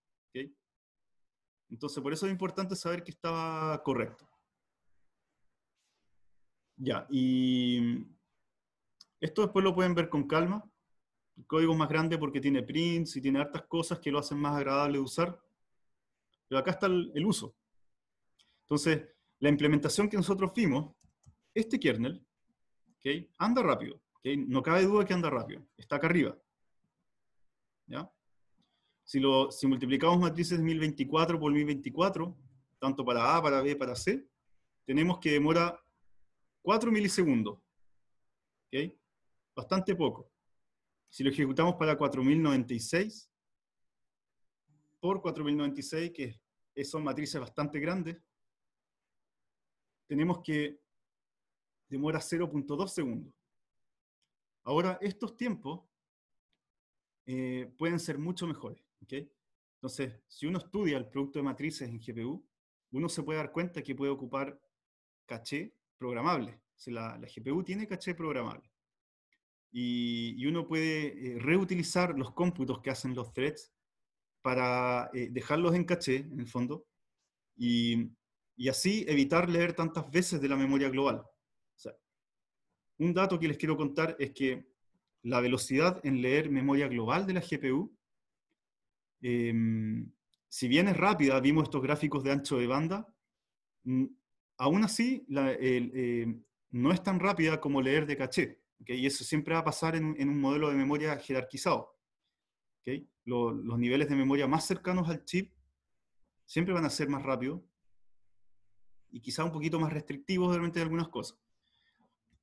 Entonces, por eso es importante saber que estaba correcto. Ya, y esto después lo pueden ver con calma. El código es más grande porque tiene prints y tiene hartas cosas que lo hacen más agradable de usar. Pero acá está el, uso. Entonces, la implementación que nosotros vimos, este kernel, ¿okay? anda rápido. No cabe duda que anda rápido. Está acá arriba. ¿Ya? Si, multiplicamos matrices 1024 por 1024, tanto para A, para B, para C, tenemos que demora 4 milisegundos. Bastante poco. Si lo ejecutamos para 4096, por 4096, que son matrices bastante grandes, tenemos que demora 0.2 segundos. Ahora, estos tiempos eh, pueden ser mucho mejores. Entonces, si uno estudia el producto de matrices en GPU, uno se puede dar cuenta que puede ocupar caché programable. la, GPU tiene caché programable. Y, uno puede eh, reutilizar los cómputos que hacen los threads para eh, dejarlos en caché, en el fondo, y, así evitar leer tantas veces de la memoria global. un dato que les quiero contar es que la velocidad en leer memoria global de la GPU Em, si bien es rápida, vimos estos gráficos de ancho de banda, mm, aún así em, no es tan rápida como leer de caché. Y eso siempre va a pasar en, un modelo de memoria jerarquizado. los niveles de memoria más cercanos al chip siempre van a ser más rápidos y quizá un poquito más restrictivos realmente de algunas cosas.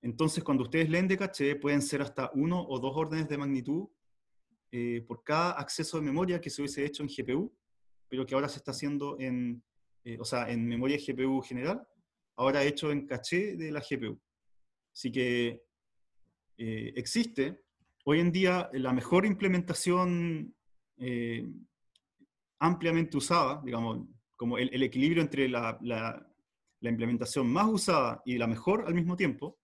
Entonces, cuando ustedes leen de caché, pueden ser hasta uno o dos órdenes de magnitud eh, por cada acceso de memoria que se hubiese hecho en GPU, pero que ahora se está haciendo en, eh, o sea, en memoria GPU general, ahora hecho en caché de la GPU. Así que eh, existe hoy en día la mejor implementación ampliamente usada, digamos, como el, equilibrio entre la, implementación más usada y la mejor al mismo tiempo,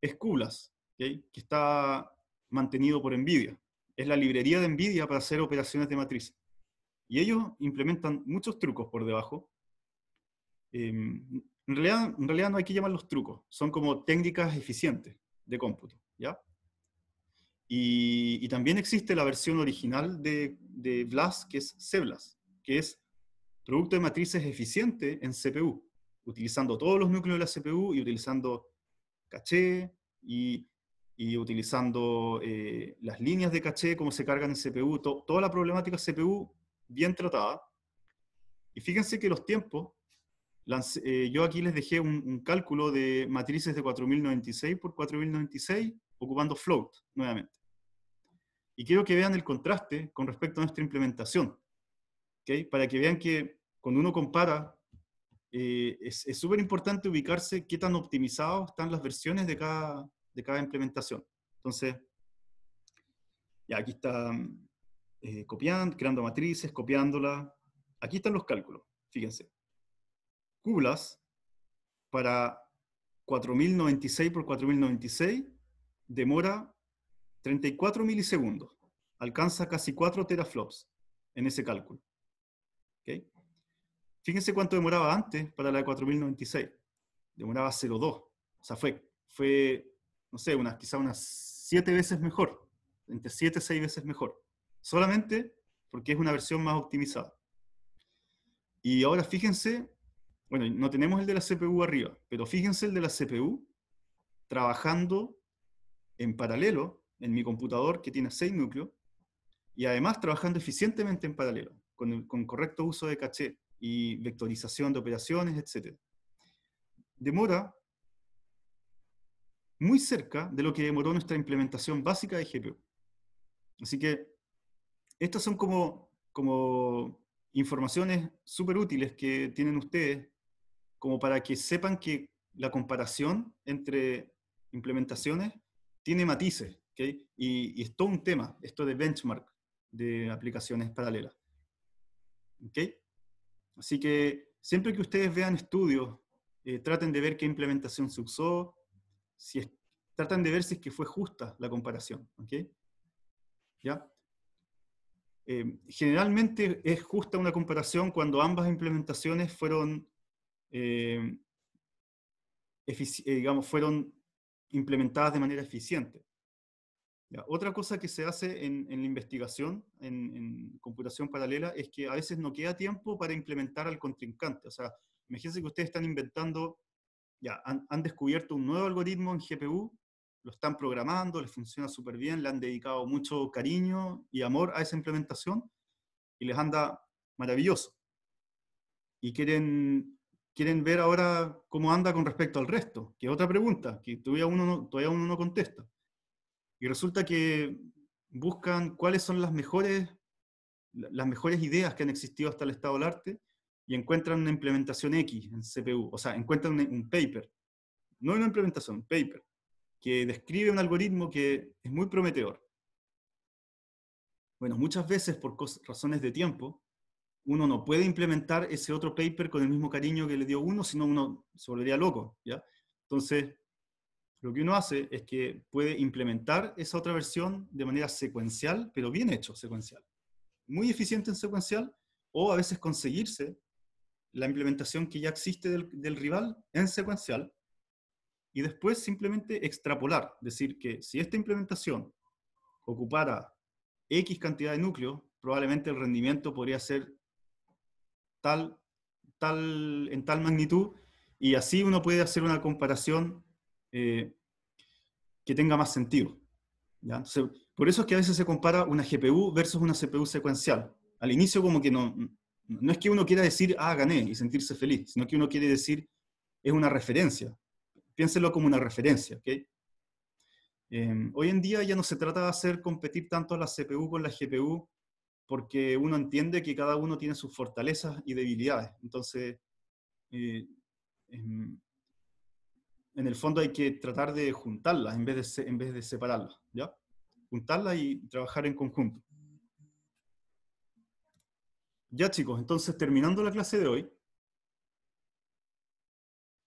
es Kulas, que está mantenido por NVIDIA es la librería de NVIDIA para hacer operaciones de matriz. Y ellos implementan muchos trucos por debajo. Em, en, realidad, en realidad no hay que llamarlos trucos, son como técnicas eficientes de cómputo. ¿ya? Y, también existe la versión original de, de BLAS, que es CBLAS, que es producto de matrices eficiente en CPU, utilizando todos los núcleos de la CPU y utilizando caché y y utilizando eh, las líneas de caché, cómo se cargan en CPU, toda la problemática CPU bien tratada. Y fíjense que los tiempos, eh, yo aquí les dejé un, cálculo de matrices de 4096 por 4096 ocupando float nuevamente. Y quiero que vean el contraste con respecto a nuestra implementación. Para que vean que cuando uno compara, eh, es súper importante ubicarse qué tan optimizados están las versiones de cada, de cada implementación. Entonces, ya aquí está mm, eh, copiando, creando matrices, copiándola Aquí están los cálculos, fíjense. Cublas para 4096 por 4096 demora 34 milisegundos. Alcanza casi 4 teraflops en ese cálculo. ¿Okay? Fíjense cuánto demoraba antes para la de 4096. Demoraba 0,2. O sea, fue, fue no sé, unas, quizá unas siete veces mejor, entre siete y seis veces mejor, solamente porque es una versión más optimizada. Y ahora fíjense, bueno, no tenemos el de la CPU arriba, pero fíjense el de la CPU trabajando en paralelo en mi computador que tiene seis núcleos y además trabajando eficientemente en paralelo, con, con correcto uso de caché y vectorización de operaciones, etc. Demora muy cerca de lo que demoró nuestra implementación básica de GPU. Así que estas son como, como informaciones súper útiles que tienen ustedes como para que sepan que la comparación entre implementaciones tiene matices, ¿okay? y, y, es todo un tema, esto de benchmark, de aplicaciones paralelas. ¿okay? Así que siempre que ustedes vean estudios, eh, traten de ver qué implementación se usó, si tratan de ver si es que fue justa la comparación. ¿Ya? Eh, generalmente es justa una comparación cuando ambas implementaciones fueron, eh, eh, digamos, fueron implementadas de manera eficiente. Otra cosa que se hace en, la investigación, en, en, computación paralela, es que a veces no queda tiempo para implementar al contrincante. O sea, imagínense que ustedes están inventando ya, han, descubierto un nuevo algoritmo en GPU, lo están programando, les funciona súper bien, le han dedicado mucho cariño y amor a esa implementación y les anda maravilloso. Y quieren, quieren ver ahora cómo anda con respecto al resto, que es otra pregunta que todavía uno no, todavía uno no contesta. Y resulta que buscan cuáles son las mejores, las mejores ideas que han existido hasta el estado del arte y encuentran una implementación X en CPU, o sea, encuentran un, paper, no una implementación, un paper, que describe un algoritmo que es muy prometedor. Bueno, muchas veces por razones de tiempo, uno no puede implementar ese otro paper con el mismo cariño que le dio uno, sino uno se volvería loco, ¿ya? Entonces, lo que uno hace es que puede implementar esa otra versión de manera secuencial, pero bien hecho secuencial. Muy eficiente en secuencial, o a veces conseguirse la implementación que ya existe del, rival en secuencial y después simplemente extrapolar, decir que si esta implementación ocupara X cantidad de núcleos, probablemente el rendimiento podría ser tal, tal, en tal magnitud, y así uno puede hacer una comparación eh, que tenga más sentido. por eso es que a veces se compara una GPU versus una CPU secuencial. Al inicio como que no, no es que uno quiera decir, ah, gané y sentirse feliz, sino que uno quiere decir, es una referencia. Piénselo como una referencia, em, hoy en día ya no se trata de hacer competir tanto la CPU con la GPU, porque uno entiende que cada uno tiene sus fortalezas y debilidades. Entonces, eh, em, en, el fondo hay que tratar de juntarlas en vez de, en vez de separarlas, ¿ya? Juntarlas y trabajar en conjunto. Ya chicos, entonces terminando la clase de hoy,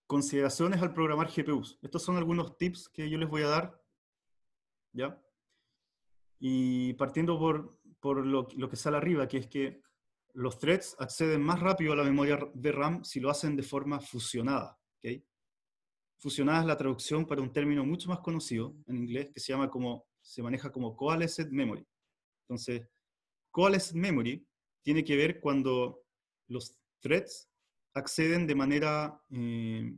consideraciones al programar GPUs. Estos son algunos tips que yo les voy a dar, ¿ya? Y partiendo por, lo, que sale arriba, que es que los threads acceden más rápido a la memoria de RAM si lo hacen de forma fusionada, Fusionada es la traducción para un término mucho más conocido en inglés que se llama como, se maneja como coalesced memory. Entonces, coalesced memory tiene que ver cuando los threads acceden de manera... Eh,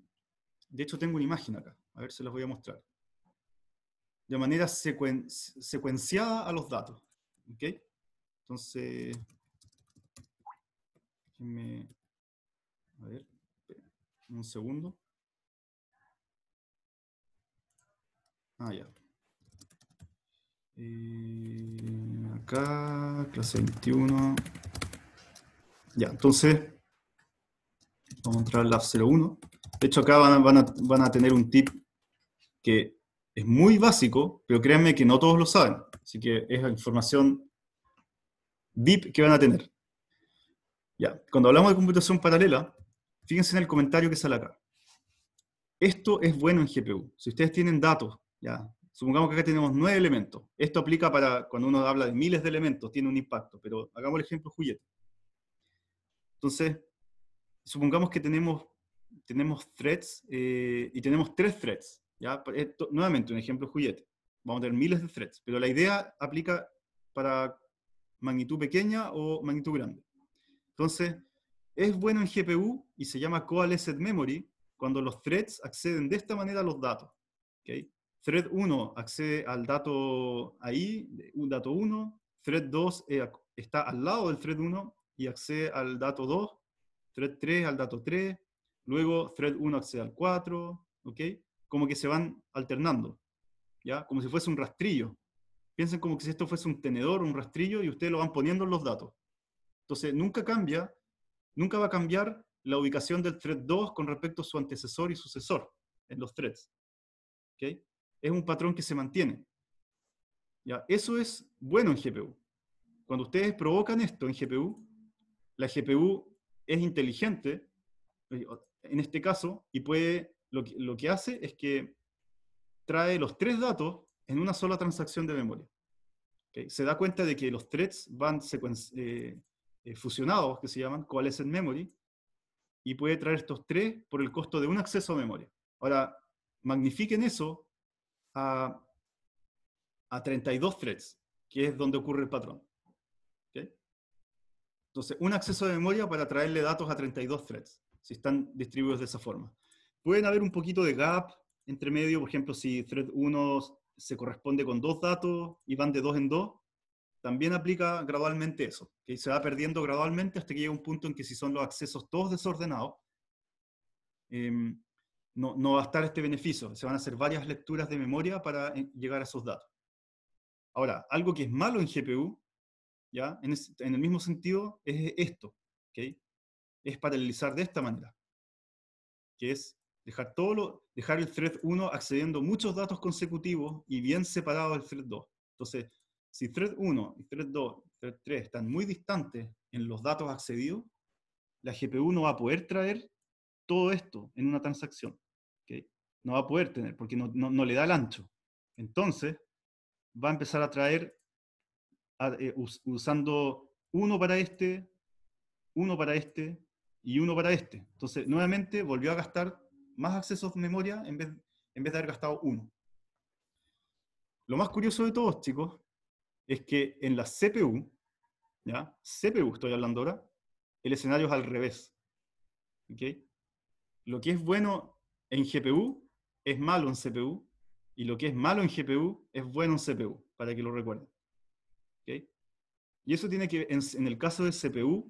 de hecho, tengo una imagen acá, a ver se las voy a mostrar. De manera secuenciada a los datos. ok, Entonces, déjenme, a ver, un segundo. Ah, ya. Eh, acá, clase 21, ya, entonces, vamos a entrar al Lab 01. De hecho, acá van a, tener un tip que es muy básico, pero créanme que no todos lo saben. Así que es la información VIP que van a tener. Ya, cuando hablamos de computación paralela, fíjense en el comentario que sale acá. Esto es bueno en GPU. Si ustedes tienen datos, ya, supongamos que acá tenemos nueve elementos. Esto aplica para cuando uno habla de miles de elementos, tiene un impacto, pero hagamos el ejemplo Julieta entonces, supongamos que tenemos, tenemos threads eh, y tenemos tres threads. ¿ya? nuevamente, un ejemplo juguete. Vamos a tener miles de threads, pero la idea aplica para magnitud pequeña o magnitud grande. Entonces, es bueno en GPU y se llama coalesced memory cuando los threads acceden de esta manera a los datos. ¿okay? Thread 1 accede al dato ahí, un dato 1, thread 2 eh, está al lado del thread 1 y accede al dato 2, thread 3 al dato 3, luego thread 1 accede al 4, ¿ok? Como que se van alternando, ¿ya? Como si fuese un rastrillo. Piensen como que si esto fuese un tenedor, un rastrillo, y ustedes lo van poniendo en los datos. Entonces, nunca cambia, nunca va a cambiar la ubicación del thread 2 con respecto a su antecesor y sucesor en los threads. ¿ok? Es un patrón que se mantiene. ¿ya? Eso es bueno en GPU. Cuando ustedes provocan esto en GPU, la GPU es inteligente, eh, en este caso, y puede, lo que, hace es que trae los tres datos en una sola transacción de memoria. Se da cuenta de que los threads van eh, eh, fusionados, que se llaman coalescent memory, y puede traer estos tres por el costo de un acceso a memoria. Ahora, magnifiquen eso a, a 32 threads, que es donde ocurre el patrón. Entonces, un acceso de memoria para traerle datos a 32 threads, si están distribuidos de esa forma. Pueden haber un poquito de gap entre medio, por ejemplo, si thread 1 se corresponde con dos datos y van de dos en dos, también aplica gradualmente eso, que se va perdiendo gradualmente hasta que llega un punto en que si son los accesos todos desordenados, em, no, no, va a estar este beneficio, se van a hacer varias lecturas de memoria para eh, llegar a esos datos. Ahora, algo que es malo en GPU ¿ya? En, el mismo sentido es esto, Es paralelizar de esta manera, que es dejar, todo lo, dejar el thread 1 accediendo muchos datos consecutivos y bien separado del thread 2. Entonces, si thread 1 y thread 2 thread 3 están muy distantes en los datos accedidos, la GPU no va a poder traer todo esto en una transacción. No va a poder tener, porque no, no, le da el ancho. Entonces, va a empezar a traer eh, usando uno para este, uno para este y uno para este. Entonces, nuevamente volvió a gastar más accesos de memoria en vez, en vez de haber gastado uno. Lo más curioso de todos, chicos, es que en la CPU, ¿ya? CPU estoy hablando ahora, el escenario es al revés. ¿Okay? Lo que es bueno en GPU es malo en CPU, y lo que es malo en GPU es bueno en CPU, para que lo recuerden. Y eso tiene que, en, en el caso de CPU,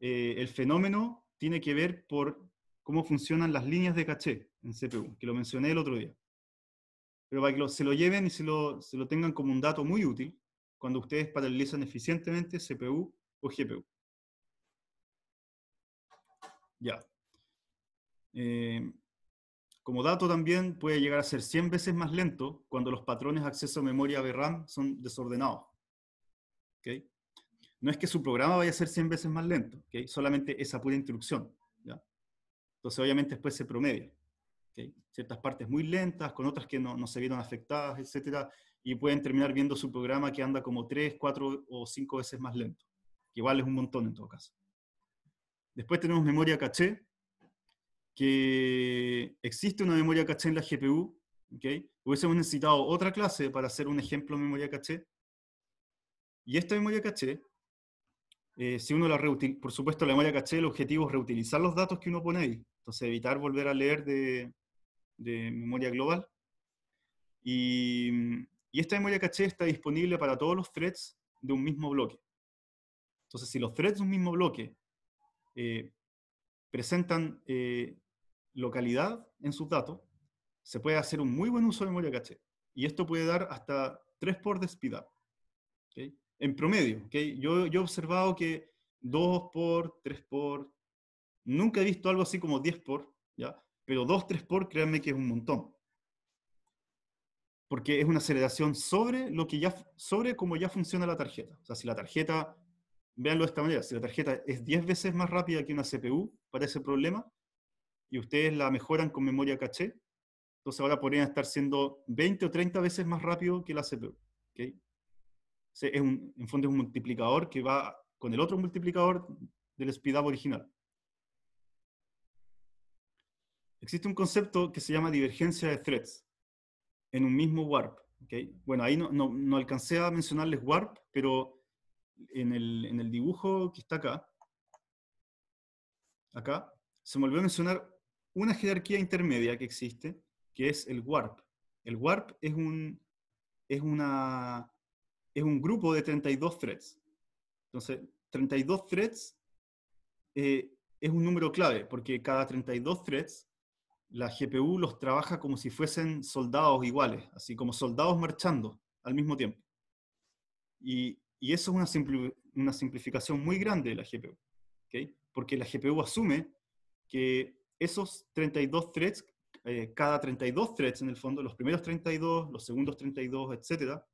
eh, el fenómeno tiene que ver por cómo funcionan las líneas de caché en CPU, que lo mencioné el otro día. Pero para que se lo lleven y se lo, se lo tengan como un dato muy útil cuando ustedes paralizan eficientemente CPU o GPU. Ya. Eh, como dato también puede llegar a ser 100 veces más lento cuando los patrones de acceso a memoria VRAM son desordenados. No es que su programa vaya a ser 100 veces más lento, ¿okay? solamente esa pura instrucción. ¿ya? Entonces, obviamente, después se promedia. ¿okay? Ciertas partes muy lentas, con otras que no, se vieron afectadas, etcétera, y pueden terminar viendo su programa que anda como 3, 4 o 5 veces más lento, que igual es un montón en todo caso. Después tenemos memoria caché, que existe una memoria caché en la GPU, Hubiésemos necesitado otra clase para hacer un ejemplo de memoria caché, y esta memoria caché, eh, si uno la por supuesto la memoria caché, el objetivo es reutilizar los datos que uno pone ahí. Entonces evitar volver a leer de, memoria global. Y, esta memoria caché está disponible para todos los threads de un mismo bloque. Entonces, si los threads de un mismo bloque eh, presentan eh, localidad en sus datos, se puede hacer un muy buen uso de memoria caché. Y esto puede dar hasta 3 por de en promedio. ¿okay? Yo, he observado que 2 por, 3 por, nunca he visto algo así como 10 por, ¿ya? pero 2, 3 por, créanme que es un montón. Porque es una aceleración sobre, lo que ya, sobre cómo ya funciona la tarjeta. O sea, si la tarjeta, véanlo de esta manera, si la tarjeta es 10 veces más rápida que una CPU para ese problema, y ustedes la mejoran con memoria caché, entonces ahora podrían estar siendo 20 o 30 veces más rápido que la CPU. ¿okay? es un, en fondo es un multiplicador que va con el otro multiplicador del speedup original. Existe un concepto que se llama divergencia de threads en un mismo warp. ¿okay? Bueno, ahí no, no, alcancé a mencionarles warp, pero en el, en el dibujo que está acá, acá, se me a mencionar una jerarquía intermedia que existe, que es el warp. El warp es, un, es una es un grupo de 32 threads. Entonces, 32 threads eh, es un número clave, porque cada 32 threads, la GPU los trabaja como si fuesen soldados iguales, así como soldados marchando al mismo tiempo. Y, eso es una, una, simplificación muy grande de la GPU, porque la GPU asume que esos 32 threads, eh, cada 32 threads en el fondo, los primeros 32, los segundos 32, etcétera,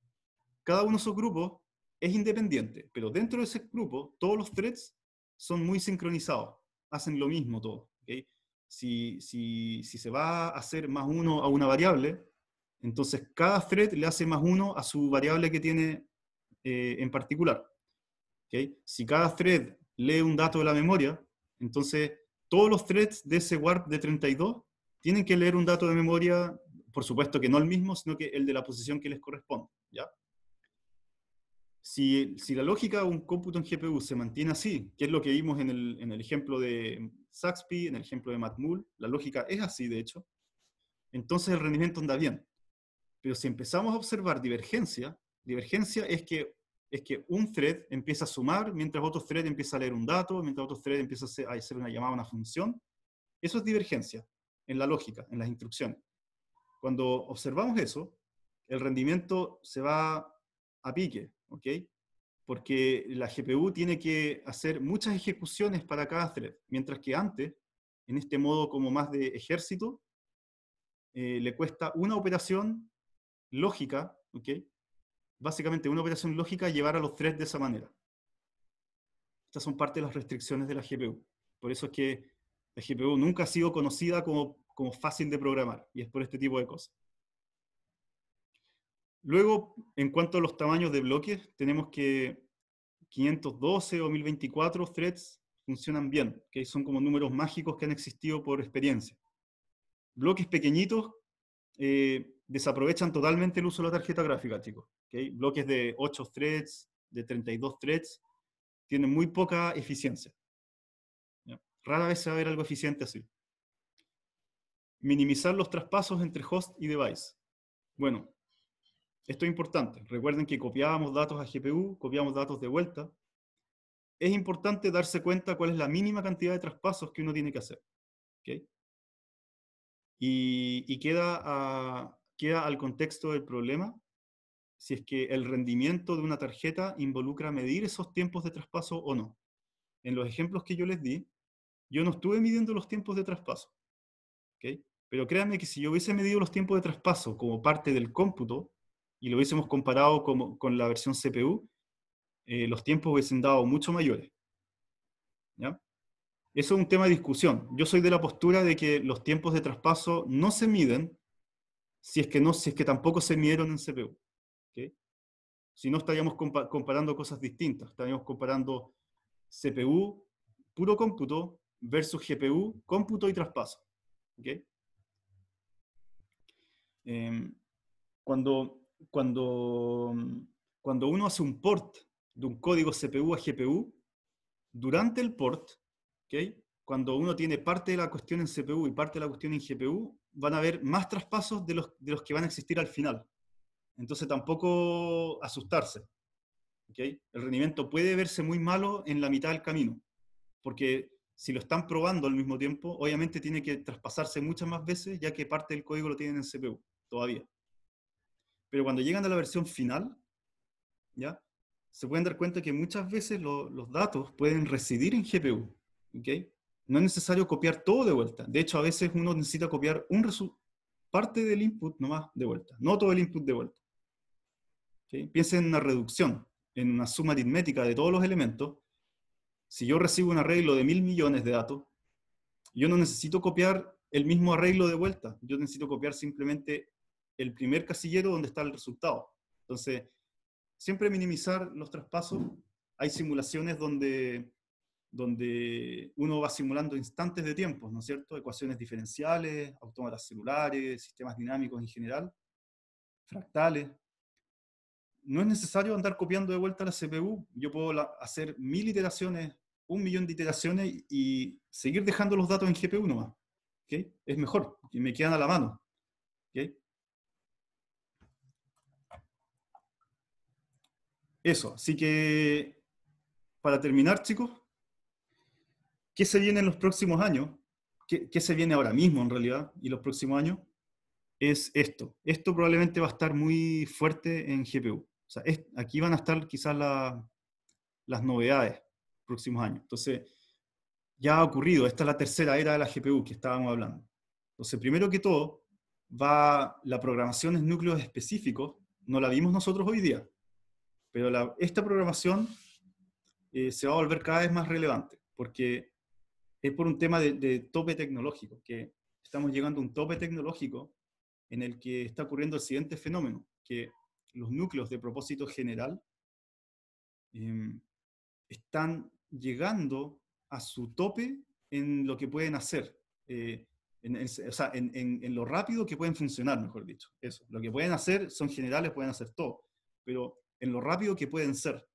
cada uno de esos grupos es independiente, pero dentro de ese grupo todos los threads son muy sincronizados, hacen lo mismo todo. Si, se va a hacer más uno a una variable, entonces cada thread le hace más uno a su variable que tiene eh, en particular. Si cada thread lee un dato de la memoria, entonces todos los threads de ese warp de 32 tienen que leer un dato de memoria, por supuesto que no el mismo, sino que el de la posición que les corresponde. ¿ya? Si, la lógica de un cómputo en GPU se mantiene así, que es lo que vimos en el, ejemplo de Saxby, en el ejemplo de Matmul, la lógica es así, de hecho, entonces el rendimiento anda bien. Pero si empezamos a observar divergencia, divergencia es es que un thread empieza a sumar, mientras otro thread empieza a leer un dato, mientras otro thread empieza a hacer una llamada a una función. Eso es divergencia en la lógica, en las instrucciones. Cuando observamos eso, el rendimiento se va a pique, ¿ok? Porque la GPU tiene que hacer muchas ejecuciones para cada thread, mientras que antes, en este modo como más de ejército, eh, le cuesta una operación lógica, Básicamente una operación lógica llevar a los threads de esa manera. Estas son parte de las restricciones de la GPU. Por eso es que la GPU nunca ha sido conocida como, como fácil de programar, y es por este tipo de cosas. Luego, en cuanto a los tamaños de bloques, tenemos que 512 o 1024 threads funcionan bien, que son como números mágicos que han existido por experiencia. Bloques pequeñitos eh, desaprovechan totalmente el uso de la tarjeta gráfica, chicos. Bloques de 8 threads, de 32 threads, tienen muy poca eficiencia. Rara vez se va a ver algo eficiente así. Minimizar los traspasos entre host y device. Bueno, esto es importante. Recuerden que copiábamos datos a GPU, copiábamos datos de vuelta. Es importante darse cuenta cuál es la mínima cantidad de traspasos que uno tiene que hacer. Y, queda, queda al contexto del problema si es que el rendimiento de una tarjeta involucra medir esos tiempos de traspaso o no. En los ejemplos que yo les di, yo no estuve midiendo los tiempos de traspaso. Pero créanme que si yo hubiese medido los tiempos de traspaso como parte del cómputo, y lo hubiésemos comparado con, con la versión CPU, eh, los tiempos hubiesen dado mucho mayores. Eso es un tema de discusión. Yo soy de la postura de que los tiempos de traspaso no se miden si es que, no, si es que tampoco se midieron en CPU. Si no, estaríamos comparando cosas distintas. Estaríamos comparando CPU, puro cómputo, versus GPU, cómputo y traspaso. Em, cuando cuando, cuando uno hace un port de un código CPU a GPU, durante el port, ¿okay? cuando uno tiene parte de la cuestión en CPU y parte de la cuestión en GPU, van a haber más traspasos de los, de los que van a existir al final. Entonces tampoco asustarse. ¿okay? El rendimiento puede verse muy malo en la mitad del camino, porque si lo están probando al mismo tiempo, obviamente tiene que traspasarse muchas más veces, ya que parte del código lo tienen en CPU todavía. Pero cuando llegan a la versión final, ¿ya? Se pueden dar cuenta que muchas veces los datos pueden residir en GPU, No es necesario copiar todo de vuelta. De hecho, a veces uno necesita copiar un parte del input nomás de vuelta, no todo el input de vuelta. Piensen en una reducción, en una suma aritmética de todos los elementos. Si yo recibo un arreglo de mil millones de datos, yo no necesito copiar el mismo arreglo de vuelta. Yo necesito copiar simplemente el primer casillero donde está el resultado. Entonces, siempre minimizar los traspasos. Hay simulaciones donde, donde uno va simulando instantes de tiempo, ¿no es cierto? Ecuaciones diferenciales, autómatas celulares, sistemas dinámicos en general, fractales. No es necesario andar copiando de vuelta la CPU. Yo puedo hacer mil iteraciones, un millón de iteraciones y seguir dejando los datos en GPU nomás. ¿okay? Es mejor, y me quedan a la mano. ¿okay? eso, así que para terminar, chicos, ¿qué se viene en los próximos años? ¿Qué, se viene ahora mismo en realidad y los próximos años? Es esto. Esto probablemente va a estar muy fuerte en GPU. O sea, aquí van a estar quizás las novedades próximos años. Entonces, ya ha ocurrido, esta es la tercera era de la GPU que estábamos hablando. Entonces, primero que todo, va la programación en núcleos específicos, no la vimos nosotros hoy día, pero esta programación eh, se va a volver cada vez más relevante, porque es por un tema de, tope tecnológico, que estamos llegando a un tope tecnológico en el que está ocurriendo el siguiente fenómeno, que los núcleos de propósito general em, están llegando a su tope en lo que pueden hacer, eh, en, o sea, en, en, lo rápido que pueden funcionar, mejor dicho. Eso, lo que pueden hacer son generales, pueden hacer todo, pero en lo rápido que pueden ser.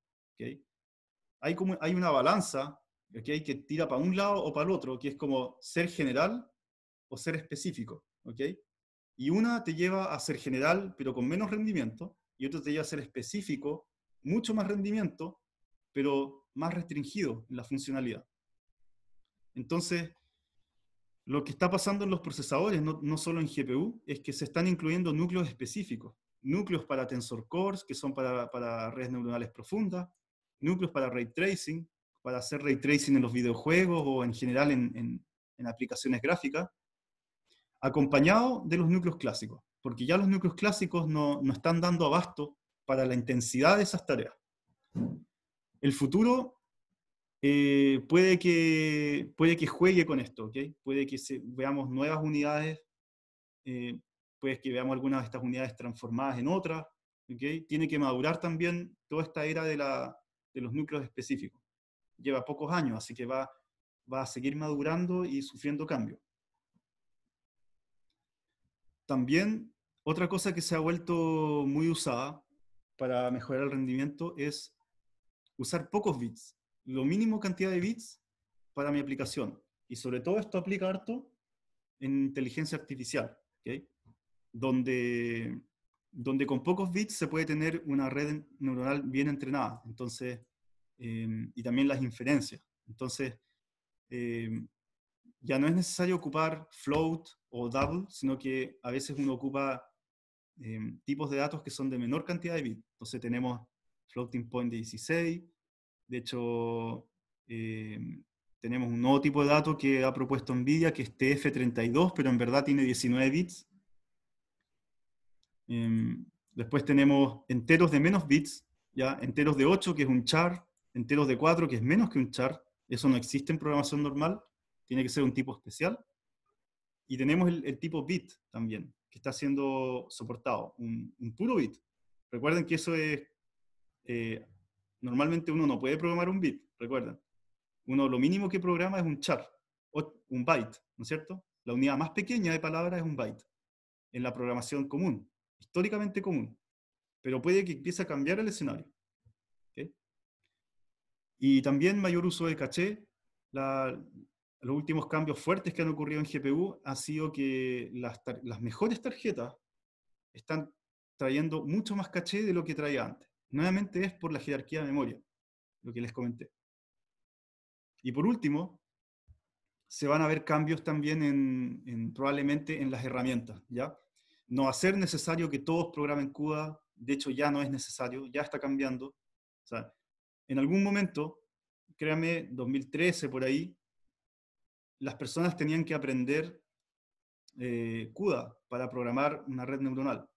Hay, una balanza hay que tira para un lado o para el otro, que es como ser general o ser específico. Y una te lleva a ser general, pero con menos rendimiento, y otra te lleva a ser específico, mucho más rendimiento, pero más restringido en la funcionalidad. Entonces, lo que está pasando en los procesadores, no, solo en GPU, es que se están incluyendo núcleos específicos núcleos para tensor cores, que son para, redes neuronales profundas, núcleos para ray tracing, para hacer ray tracing en los videojuegos o en general en, aplicaciones gráficas, acompañado de los núcleos clásicos, porque ya los núcleos clásicos no, están dando abasto para la intensidad de esas tareas. El futuro eh, puede, que, puede que juegue con esto, ¿okay? puede que veamos nuevas unidades eh, pues que veamos algunas de estas unidades transformadas en otras, tiene que madurar también toda esta era de, los núcleos específicos. Lleva pocos años, así que va, va a seguir madurando y sufriendo cambios. También otra cosa que se ha vuelto muy usada para mejorar el rendimiento es usar pocos bits, lo mínimo cantidad de bits para mi aplicación. Y sobre todo esto aplica harto en inteligencia artificial donde, con pocos bits se puede tener una red neuronal bien entrenada, entonces, em, y también las inferencias. Entonces, em, ya no es necesario ocupar float o double, sino que a veces uno ocupa em, tipos de datos que son de menor cantidad de bits. Entonces tenemos floating point de 16, de hecho tenemos un nuevo tipo de datos que ha propuesto NVIDIA que es TF32, pero en verdad tiene 19 bits. Em, después tenemos enteros de menos bits, ¿ya? enteros de 8, que es un char, enteros de 4, que es menos que un char. Eso no existe en programación normal, tiene que ser un tipo especial. Y tenemos el, tipo bit también, que está siendo soportado, un, puro bit. Recuerden que eso es... Eh, normalmente uno no puede programar un bit, recuerden. Uno lo mínimo que programa es un char, un byte, ¿no es cierto? La unidad más pequeña de palabra es un byte en la programación común históricamente común, pero puede que empiece a cambiar el escenario. Y también mayor uso de caché. los últimos cambios fuertes que han ocurrido en GPU ha sido que las, mejores tarjetas están trayendo mucho más caché de lo que traía antes. Nuevamente es por la jerarquía de memoria, lo que les comenté. Y por último, se van a ver cambios también en, probablemente en las herramientas, ¿ya? no hacer necesario que todos programen CUDA, de hecho ya no es necesario, ya está cambiando. en algún momento, créame, 2013 por ahí, las personas tenían que aprender eh, CUDA para programar una red neuronal.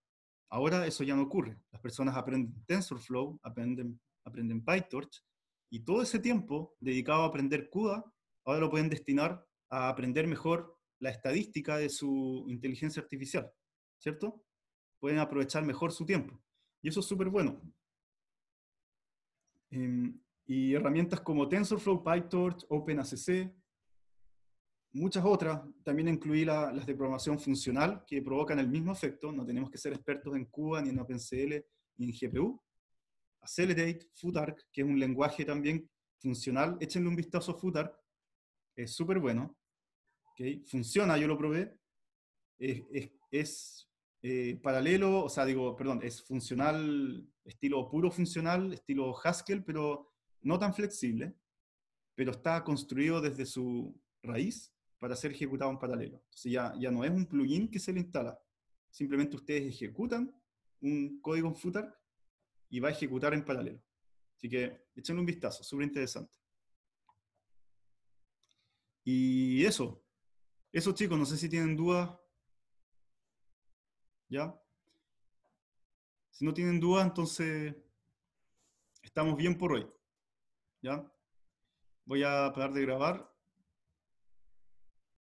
Ahora eso ya no ocurre. Las personas aprenden TensorFlow, aprenden, aprenden PyTorch, y todo ese tiempo dedicado a aprender CUDA, ahora lo pueden destinar a aprender mejor la estadística de su inteligencia artificial. ¿cierto? Pueden aprovechar mejor su tiempo. Y eso es súper bueno. Em, y herramientas como TensorFlow, PyTorch, OpenACC, muchas otras. También incluí las de programación funcional, que provocan el mismo efecto. No tenemos que ser expertos en CUBA, ni en OpenCL, ni en GPU. Accelerate, Futarc, que es un lenguaje también funcional. Échenle un vistazo a Es súper bueno. Funciona, yo lo probé. es eh, paralelo, o sea, digo, perdón, es funcional, estilo puro funcional, estilo Haskell, pero no tan flexible, pero está construido desde su raíz para ser ejecutado en paralelo. Entonces ya, ya no es un plugin que se le instala, simplemente ustedes ejecutan un código en footer y va a ejecutar en paralelo. Así que échenle un vistazo, súper interesante. Y eso, eso chicos, no sé si tienen dudas ¿ya? Si no tienen dudas, entonces estamos bien por hoy, ¿ya? Voy a parar de grabar